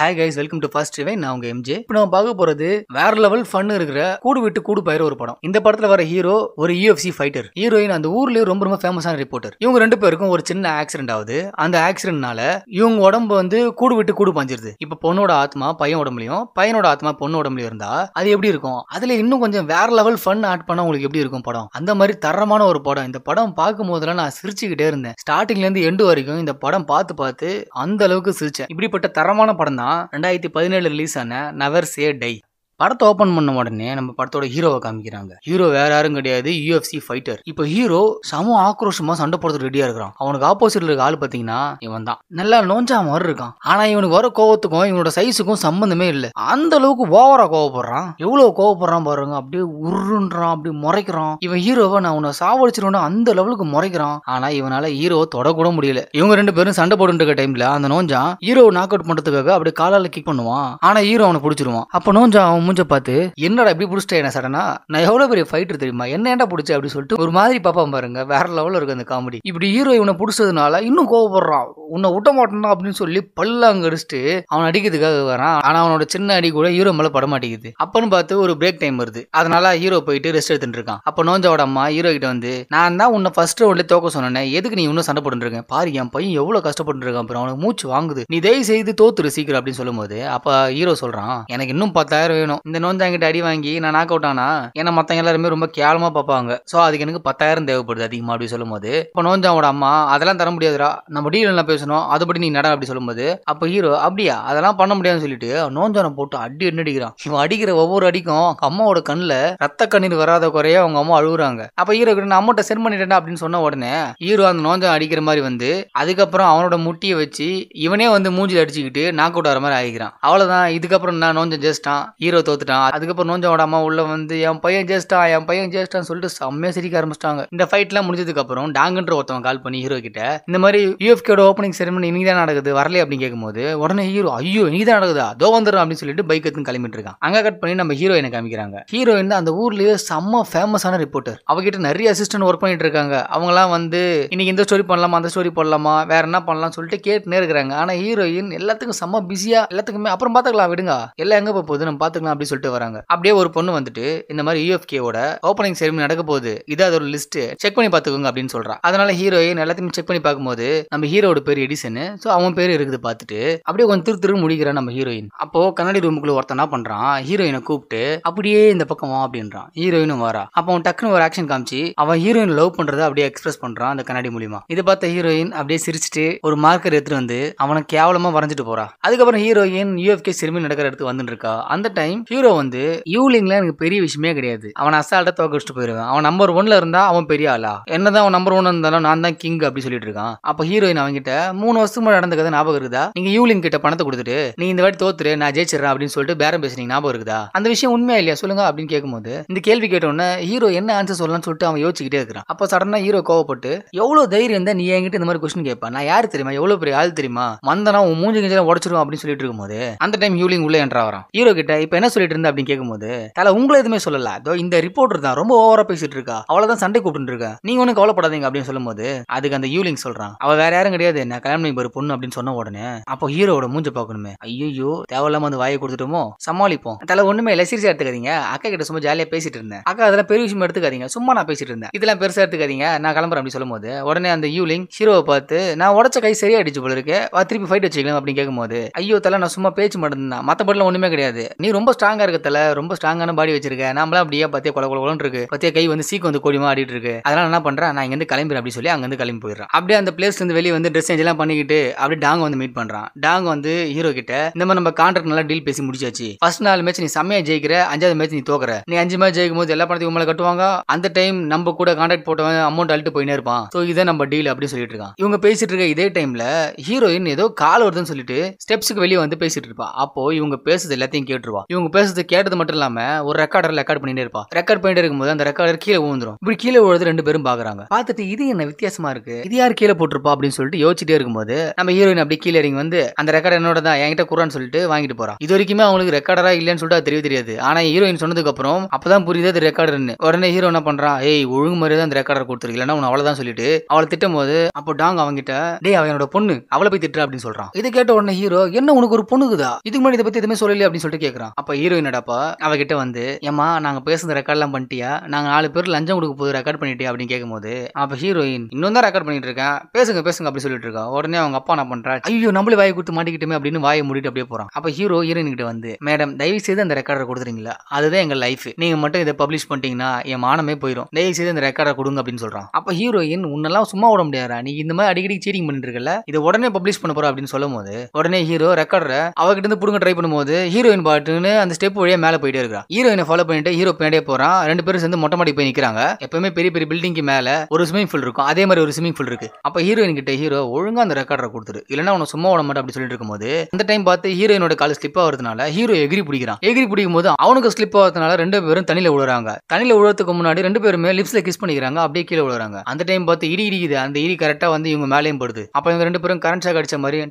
hey guys welcome to first இவன் நான் உங்க எம்ஜே இப்போ நம்ம பார்க்க போறது வேற லெவல் ஃபன் இருக்கிற கூடு விட்டு கூடு பயிர ஒரு படம் இந்த படத்துல வர ஹீரோ ஒரு யூஎஃப்சி ஃபைட்டர் ஹீரோயின் அந்த ஊர்லயே ரொம்ப ரொம்ப ஃபேமஸான ரிப்போர்ட்டர் இவங்க ரெண்டு பேருக்கும் ஒரு சின்ன ஆக்சிடென்ட் ஆகுது அந்த ஆக்சிடென்ட்னால இவங்க உடம்பு வந்து கூடு விட்டு கூடு பாஞ்சிருது இப்போ பொண்ணோட ஆத்மா பையன் உடம்புலயும் பையனோட ஆத்மா பொண்ணு உடம்புலயும் இருந்தா அது எப்படி இருக்கும் அதுல இன்னும் கொஞ்சம் வேற லெவல் ஃபன் ஆட் பண்ணா உங்களுக்கு எப்படி இருக்கும் படம் அந்த மாதிரி தரமான ஒரு படம் இந்த படம் பார்க்கும் போதெல்லாம் நான் சிரிச்சுக்கிட்டே இருந்தேன் ஸ்டார்டிங்ல இருந்து எண்டு வரைக்கும் இந்த படம் பார்த்து பார்த்து அந்த அளவுக்கு சிரிச்சேன் இப்படிப்பட்ட தரமான படம் தான் பார்த்தீங்கன்னா ரெண்டாயிரத்தி பதினேழு ரிலீஸ் ஆன நவர் சே டை படத்தை ஓபன் பண்ண உடனே நம்ம படத்தோட ஹீரோவை காமிக்கிறாங்க ஹீரோ வேற யாரும் கிடையாது யூஎஃப்சி ஃபைட்டர் இப்போ ஹீரோ சம ஆக்ரோஷமா சண்டை போடுறது ரெடியா இருக்கிறான் அவனுக்கு ஆப்போசிட்ல இருக்க ஆள் பாத்தீங்கன்னா இவன் தான் நல்லா நோஞ்சா மாதிரி இருக்கான் ஆனா இவனுக்கு வர கோவத்துக்கும் இவனோட சைஸுக்கும் சம்பந்தமே இல்லை அந்த அளவுக்கு ஓவரா கோவப்படுறான் எவ்வளவு கோவப்படுறான் பாருங்க அப்படியே உருன்றான் அப்படியே முறைக்கிறான் இவன் ஹீரோவை நான் உன சாவடிச்சிருவேன் அந்த லெவலுக்கு முறைக்கிறான் ஆனா இவனால ஹீரோ தொடக்கூட முடியல இவங்க ரெண்டு பேரும் சண்டை போட்டு டைம்ல அந்த நோஞ்சா ஹீரோ நாக் அவுட் பண்றதுக்காக அப்படியே காலால கிக் பண்ணுவான் ஆனா ஹீரோ அவனை பிடிச்சிருவான் அப்ப நோஞ்சா அவன் மூஞ்ச பார்த்து என்னடா இப்படி பிடிச்சிட்டேன் என்ன சடனா நான் எவ்வளவு பெரிய ஃபைட்டர் தெரியுமா என்ன ஏண்டா பிடிச்சி அப்படின்னு சொல்லிட்டு ஒரு மாதிரி பாப்பா பாருங்க வேற லெவலில் இருக்கு அந்த காமெடி இப்படி ஹீரோ இவனை பிடிச்சதுனால இன்னும் கோவப்படுறான் உன்னை விட்ட மாட்டேன்னா அப்படின்னு சொல்லி பல்ல அங்க அடிச்சுட்டு அவன் அடிக்கிறதுக்காக வரான் ஆனா அவனோட சின்ன அடி கூட ஹீரோ மேல படமாட்டேங்குது அப்பன்னு பார்த்து ஒரு பிரேக் டைம் வருது அதனால ஹீரோ போயிட்டு ரெஸ்ட் எடுத்துட்டு இருக்கான் அப்ப நோஞ்சவோட அம்மா ஹீரோ கிட்ட வந்து நான் தான் உன்னை ஃபர்ஸ்ட் ரவுண்ட்ல தோக்க சொன்னேன் எதுக்கு நீ இன்னும் சண்டை போட்டுருக்கேன் பாரு என் பையன் எவ்வளவு கஷ்டப்பட்டு இருக்கான் அப்புறம் அவனுக்கு மூச்சு வாங்குது நீ தயவு செய்து தோத்துரு சீக்கிரம் அப்படின்னு சொல்லும்போது அப்ப ஹீரோ சொல்றான் எனக்கு இன்னும் பத்தாயிரம் வேணும் இந்த நோந்து என்கிட்ட அடி வாங்கி நான் நாக் அவுட் ஆனா ஏன்னா மத்த எல்லாருமே ரொம்ப கேவலமா பார்ப்பாங்க சோ அதுக்கு எனக்கு பத்தாயிரம் தேவைப்படுது அதிகமா அப்படி சொல்லும் போது இப்போ நோஞ்சாவோட அம்மா அதெல்லாம் தர முடியாதுடா நம்ம டீல் பேசணும் அதுபடி நீ நட அப்படி சொல்லும்போது அப்ப ஹீரோ அப்படியா அதெல்லாம் பண்ண முடியாதுன்னு சொல்லிட்டு நோஞ்சான போட்டு அடி என்ன அடிக்கிறான் இவன் அடிக்கிற ஒவ்வொரு அடிக்கும் அம்மாவோட கண்ணுல ரத்த கண்ணீர் வராத குறைய அவங்க அம்மா அழுகுறாங்க அப்ப ஹீரோ நான் அம்மாட்ட சென்ட் பண்ணிட்டேன் அப்படின்னு சொன்ன உடனே ஹீரோ அந்த நோஞ்சம் அடிக்கிற மாதிரி வந்து அதுக்கப்புறம் அவனோட முட்டியை வச்சு இவனே வந்து மூஞ்சில் அடிச்சுக்கிட்டு நாக் அவுட் ஆகிற மாதிரி ஆகிக்கிறான் அவ்வளவுதான் இதுக்கப்புறம் நான் நோஞ்சம் ஜெஸ்டான் ஹீரோ தோத்துட்டான் அதுக்கப்புறம் நோஞ்சவோட அம்மா உள்ள வந்து என் பையன் ஜெயிச்சிட்டான் என் பையன் ஜேஸ்டான்னு சொல்லிட்டு செம்மையா சிரிக்க ஆரம்பிச்சிட்டாங்க இந்த ஃபைட்லாம் முடிஞ்சதுக்கு அப்புறம் டாங்கன்ற ஒருத்தவன் கால் பண்ணி ஹீரோ கிட்ட இந்த மாதிரி யூஎஃப்கேட ஓப்பனிங் செரமனி இன்னைக்கு தான் நடக்குது வரலை அப்படின்னு கேட்கும்போது உடனே ஹீரோ ஐயோ இன்னைக்கு தான் நடக்குதா தோ வந்துடும் அப்படின்னு சொல்லிட்டு பைக் எடுத்து கிளம்பிட்டு இருக்கான் அங்க கட் பண்ணி நம்ம ஹீரோயினை காமிக்கிறாங்க ஹீரோயின் அந்த ஊர்லயே செம்ம ஃபேமஸான ரிப்போர்ட்டர் அவகிட்ட நிறைய அசிஸ்டன்ட் ஒர்க் பண்ணிட்டு இருக்காங்க அவங்கலாம் வந்து இன்னைக்கு இந்த ஸ்டோரி பண்ணலாமா அந்த ஸ்டோரி பண்ணலாமா வேற என்ன பண்ணலாம் சொல்லிட்டு கேட்டு இருக்கிறாங்க ஆனா ஹீரோயின் எல்லாத்துக்கும் செம்ம பிஸியா எல்லாத்துக்குமே அப்புறம் பாத்துக்கலாம் விடுங்க எல்லாம் எங்க போகுது நம்ம பாத்துக்கலாம் அப்படி சொல்லிட்டு வராங்க அப்படியே ஒரு பொண்ணு வந்துட்டு இந்த மாதிரி யூஎஃப்கேவோட ஓப்பனிங் செரிமனி நடக்க போகுது இது ஒரு லிஸ்ட் செக் பண்ணி பார்த்துக்கோங்க அப்படின்னு சொல்றான் அதனால ஹீரோயின் எல்லாத்தையும் செக் பண்ணி பார்க்கும்போது நம்ம ஹீரோட பேர் எடிசன் ஸோ அவன் பேர் இருக்குது பார்த்துட்டு அப்படியே கொஞ்சம் திரு திரு முடிக்கிறான் நம்ம ஹீரோயின் அப்போ கண்ணாடி ரூமுக்குள்ள என்ன பண்றான் ஹீரோயினை கூப்பிட்டு அப்படியே இந்த பக்கம் வா அப்படின்றான் ஹீரோயினும் வரா அப்போ அவன் டக்குன்னு ஒரு ஆக்ஷன் காமிச்சு அவன் ஹீரோயின் லவ் பண்றதை அப்படியே எக்ஸ்பிரஸ் பண்றான் அந்த கண்ணாடி மூலியமா இதை பார்த்த ஹீரோயின் அப்படியே சிரிச்சுட்டு ஒரு மார்க்கர் எடுத்துட்டு வந்து அவனை கேவலமா வரைஞ்சிட்டு போறா அதுக்கப்புறம் ஹீரோயின் யூஎஃப்கே சிறுமி நடக்கிற இடத்துக்கு வந்துட்டு இருக்கா அந்த டைம் ஹீரோ வந்து யூலிங்ல எனக்கு பெரிய விஷயமே கிடையாது அவன் அசால்ட்டா தோக்கடிச்சுட்டு போயிருவான் அவன் நம்பர் ஒன்ல இருந்தா அவன் பெரிய ஆளா என்னதான் அவன் நம்பர் ஒன் இருந்தாலும் நான் தான் கிங் அப்படி சொல்லிட்டு இருக்கான் அப்ப ஹீரோயின் அவன்கிட்ட மூணு வருஷத்துக்கு முன்னாடி நடந்த ஞாபகம் இருக்குதா நீங்க யூலிங் கிட்ட பணத்தை கொடுத்துட்டு நீ இந்த வாட்டி தோத்துரு நான் ஜெயிச்சிடறேன் அப்படின்னு சொல்லிட்டு பேரம் பேசுனீங்க ஞாபகம் இருக்குதா அந்த விஷயம் உண்மையா இல்லையா சொல்லுங்க அப்படின்னு கேட்கும்போது இந்த கேள்வி கேட்ட உடனே ஹீரோ என்ன ஆன்சர் சொல்லலாம்னு சொல்லிட்டு அவன் யோசிச்சுக்கிட்டே இருக்கிறான் அப்போ சடனா ஹீரோ கோவப்பட்டு எவ்வளவு தைரியம் இருந்தா நீ என்கிட்ட இந்த மாதிரி கொஸ்டின் கேட்பா நான் யாரு தெரியுமா எவ்வளவு பெரிய ஆள் தெரியுமா வந்தனா உன் மூஞ்சி கிஞ்சலாம் உடச்சிருவோம் அப்படின்னு சொல்லிட்டு இருக்கும்போது அந்த டைம் ஹியூலிங் உள்ள என்ற வரான் ஹீரோ கிட்ட இப்ப என்ன சொல்லிட்டு இருந்த அப்படின்னு கேட்கும்போது தலை உங்களை எதுவுமே சொல்லல அதோ இந்த ரிப்போர்ட்டர் தான் ரொம்ப ஓவரா பேசிட்டு இருக்கா அவ்வளவுதான் சண்டை கூப்பிட்டு இருக்கா நீங்க ஒன்னும் கவலைப்படாதீங்க அப்படின்னு சொல்லும்போது அதுக்கு அந்த யூலிங் சொல்றான் அவ வேற யாரும் கிடையாது நான் கல்யாணம் பண்ணி ஒரு பொண்ணு அப்படின்னு சொன்ன உடனே அப்போ ஹீரோட மூஞ்ச பாக்கணுமே ஐயோ தேவையில்லாம அந்த வாயை கொடுத்துட்டுமோ சமாளிப்போம் தலை ஒண்ணுமே இல்ல சீரியஸா எடுத்துக்காதீங்க அக்கா கிட்ட சும்மா ஜாலியா பேசிட்டு இருந்தேன் அக்கா அதெல்லாம் பெரிய விஷயம் எடுத்துக்காதீங்க சும்மா நான் பேசிட்டு இருந்தேன் இதெல்லாம் பெருசா எடுத்துக்காதீங்க நான் கிளம்புறேன் அப்படின்னு சொல்லும்போது உடனே அந்த யூலிங் ஹீரோவை பார்த்து நான் உடச்ச கை சரியா அடிச்சு போல இருக்கு திருப்பி ஃபைட் வச்சுக்கலாம் அப்படின்னு கேட்கும்போது ஐயோ தலை நான் சும்மா பேச்சு மட்டும் தான் மத்தபடி ஒண்ணுமே கிடையாது நீ ரொம்ப ஸ்ட்ராங்கா இருக்கத்துல ரொம்ப ஸ்ட்ராங்கான பாடி வச்சிருக்க நாமளாம் அப்படியே பத்தியா கொல கொலன்னு இருக்கு பத்தியா கை வந்து சீக்கு வந்து கோடிமா ஆடிட்டு இருக்கு அதனால என்ன பண்றேன் நான் இங்கிருந்து கிளம்பி அப்படி சொல்லி அங்கிருந்து கிளம்பி போயிடுறான் அப்படியே அந்த பிளேஸ்ல இருந்து வெளியே வந்து ட்ரெஸ் சேஞ்ச் எல்லாம் பண்ணிக்கிட்டு அப்படியே டாங்க வந்து மீட் பண்றான் டாங்க வந்து ஹீரோ கிட்ட இந்த மாதிரி நம்ம கான்ட்ராக்ட் நல்லா டீல் பேசி முடிச்சாச்சு ஃபர்ஸ்ட் நாலு மேட்ச் நீ செம்மையா ஜெயிக்கிற அஞ்சாவது மேட்ச் நீ தோக்குற நீ அஞ்சு மேட்ச் ஜெயிக்கும் போது எல்லா பணத்தையும் உங்களை கட்டுவாங்க அந்த டைம் நம்ம கூட கான்ட்ராக்ட் போட்டவன் அமௌண்ட் அழுட்டு போயினே இருப்பான் ஸோ இதை நம்ம டீல் அப்படின்னு சொல்லிட்டு இருக்கான் இவங்க பேசிட்டு இருக்க இதே டைம்ல ஹீரோயின் ஏதோ கால் வருதுன்னு சொல்லிட்டு ஸ்டெப்ஸுக்கு வெளியே வந்து பேசிட்டு இருப்பா அப்போ இவங்க பேசுறது எல்லாத்தையும் கேட்டுருவா இவங்க இவங்க பேசுறது கேட்டது மட்டும் இல்லாம ஒரு ரெக்கார்டர் ரெக்கார்ட் பண்ணிட்டே இருப்பா ரெக்கார்ட் பண்ணிட்டு போது அந்த ரெக்கார்டர் கீழே விழுந்துரும் இப்படி கீழே விழுது ரெண்டு பேரும் பாக்குறாங்க பார்த்துட்டு இது என்ன வித்தியாசமா இருக்கு இது யார் கீழே போட்டிருப்பா அப்படின்னு சொல்லிட்டு யோசிச்சுட்டே இருக்கும்போது நம்ம ஹீரோயின் அப்படி கீழே இறங்கி வந்து அந்த ரெக்கார்டர் என்னோட தான் என்கிட்ட குரான் சொல்லிட்டு வாங்கிட்டு போறான் இது வரைக்குமே அவங்களுக்கு ரெக்கார்டரா இல்லைன்னு சொல்லிட்டு அது தெரிய தெரியாது ஆனா ஹீரோயின் சொன்னதுக்கு அப்புறம் அப்பதான் புரியுது அது ரெக்கார்டர்னு உடனே ஹீரோ என்ன பண்றான் ஏய் ஒழுங்கு மாதிரி தான் அந்த ரெக்கார்டர் கொடுத்துருக்கு இல்லைன்னா உன் அவ்வளவுதான் சொல்லிட்டு அவளை திட்டும் போது அப்போ டாங் அவங்கிட்ட டே அவனோட பொண்ணு அவளை போய் திட்டுற அப்படின்னு சொல்றான் இதை கேட்ட உடனே ஹீரோ என்ன உனக்கு ஒரு பொண்ணுக்குதா இதுக்கு முன்னாடி இதை பத்தி எதுவுமே சொல்லல அப்படின்னு சொல்லிட்டு கேட்கறான் அப்ப ஹீரோயினடாப்பா அவகிட்ட வந்து ஏமா நாங்க பேசுறது ரெக்கார்ட்லாம் பண்ணிட்டியா நாங்க நாலு பேர் லஞ்சம் கொடுக்க போது ரெக்கார்ட் பண்ணிட்டியா அப்படின்னு கேட்கும்போது அப்ப ஹீரோயின் இன்னும் தான் ரெக்கார்ட் பண்ணிட்டு இருக்கேன் பேசுங்க பேசுங்க அப்படி சொல்லிட்டு இருக்கா உடனே அவங்க அப்பா என்ன பண்றா ஐயோ நம்மளே வாயை கொடுத்து மாட்டிக்கிட்டுமே அப்படின்னு வாயை முடிட்டு அப்படியே போறான் அப்ப ஹீரோ ஹீரோயின் கிட்ட வந்து மேடம் தயவு செய்து அந்த ரெக்கார்டர் கொடுத்துறீங்களா அதுதான் எங்க லைஃப் நீங்க மட்டும் இதை பப்ளிஷ் பண்ணிட்டீங்கன்னா என் மானமே போயிடும் தயவு செய்து அந்த ரெக்கார்டை கொடுங்க அப்படின்னு சொல்றான் அப்ப ஹீரோயின் உன்னெல்லாம் சும்மா விட முடியாதா நீ இந்த மாதிரி அடிக்கடி சீட்டிங் பண்ணிட்டு இருக்கல இதை உடனே பப்ளிஷ் பண்ண போற அப்படின்னு சொல்லும் போது உடனே ஹீரோ ரெக்கார்டரை அவகிட்ட இருந்து புடுங்க ட்ரை பண்ணும்போது ஹீரோயின் பாட்டுன்னு அந்த ஸ்டெப் வழியா மேல போயிட்டே இருக்கிறான் ஹீரோயினை ஃபாலோ பண்ணிட்டு ஹீரோ பின்னாடியே போறான் ரெண்டு பேரும் சேர்ந்து மொட்டை மாடி போய் நிக்கிறாங்க எப்பவுமே பெரிய பெரிய பில்டிங்க்கு மேல ஒரு ஸ்விமிங் பூல் இருக்கும் அதே மாதிரி ஒரு ஸ்விமிங் பூல் இருக்கு அப்ப ஹீரோயின் கிட்ட ஹீரோ ஒழுங்கா அந்த ரெக்கார்டரை கொடுத்துரு இல்லைன்னா உனக்கு சும்மா விட மாட்டேன் அப்படி சொல்லிட்டு இருக்கும்போது அந்த டைம் பார்த்து ஹீரோயினோட கால் ஸ்லிப் ஆகுறதுனால ஹீரோ எகிரி பிடிக்கிறான் எகிரி பிடிக்கும் போது அவனுக்கு ஸ்லிப் ஆகுறதுனால ரெண்டு பேரும் தண்ணியில விழுறாங்க தண்ணியில விழுறதுக்கு முன்னாடி ரெண்டு பேருமே லிப்ஸ்ல கிஸ் பண்ணிக்கிறாங்க அப்படியே கீழே விழுறாங்க அந்த டைம் பார்த்து இடி இடிக்குது அந்த இடி கரெக்டா வந்து இவங்க மேலேயும் படுது அப்ப இவங்க ரெண்டு பேரும் கரண்ட் ஷாக் அடிச்ச மாதிரி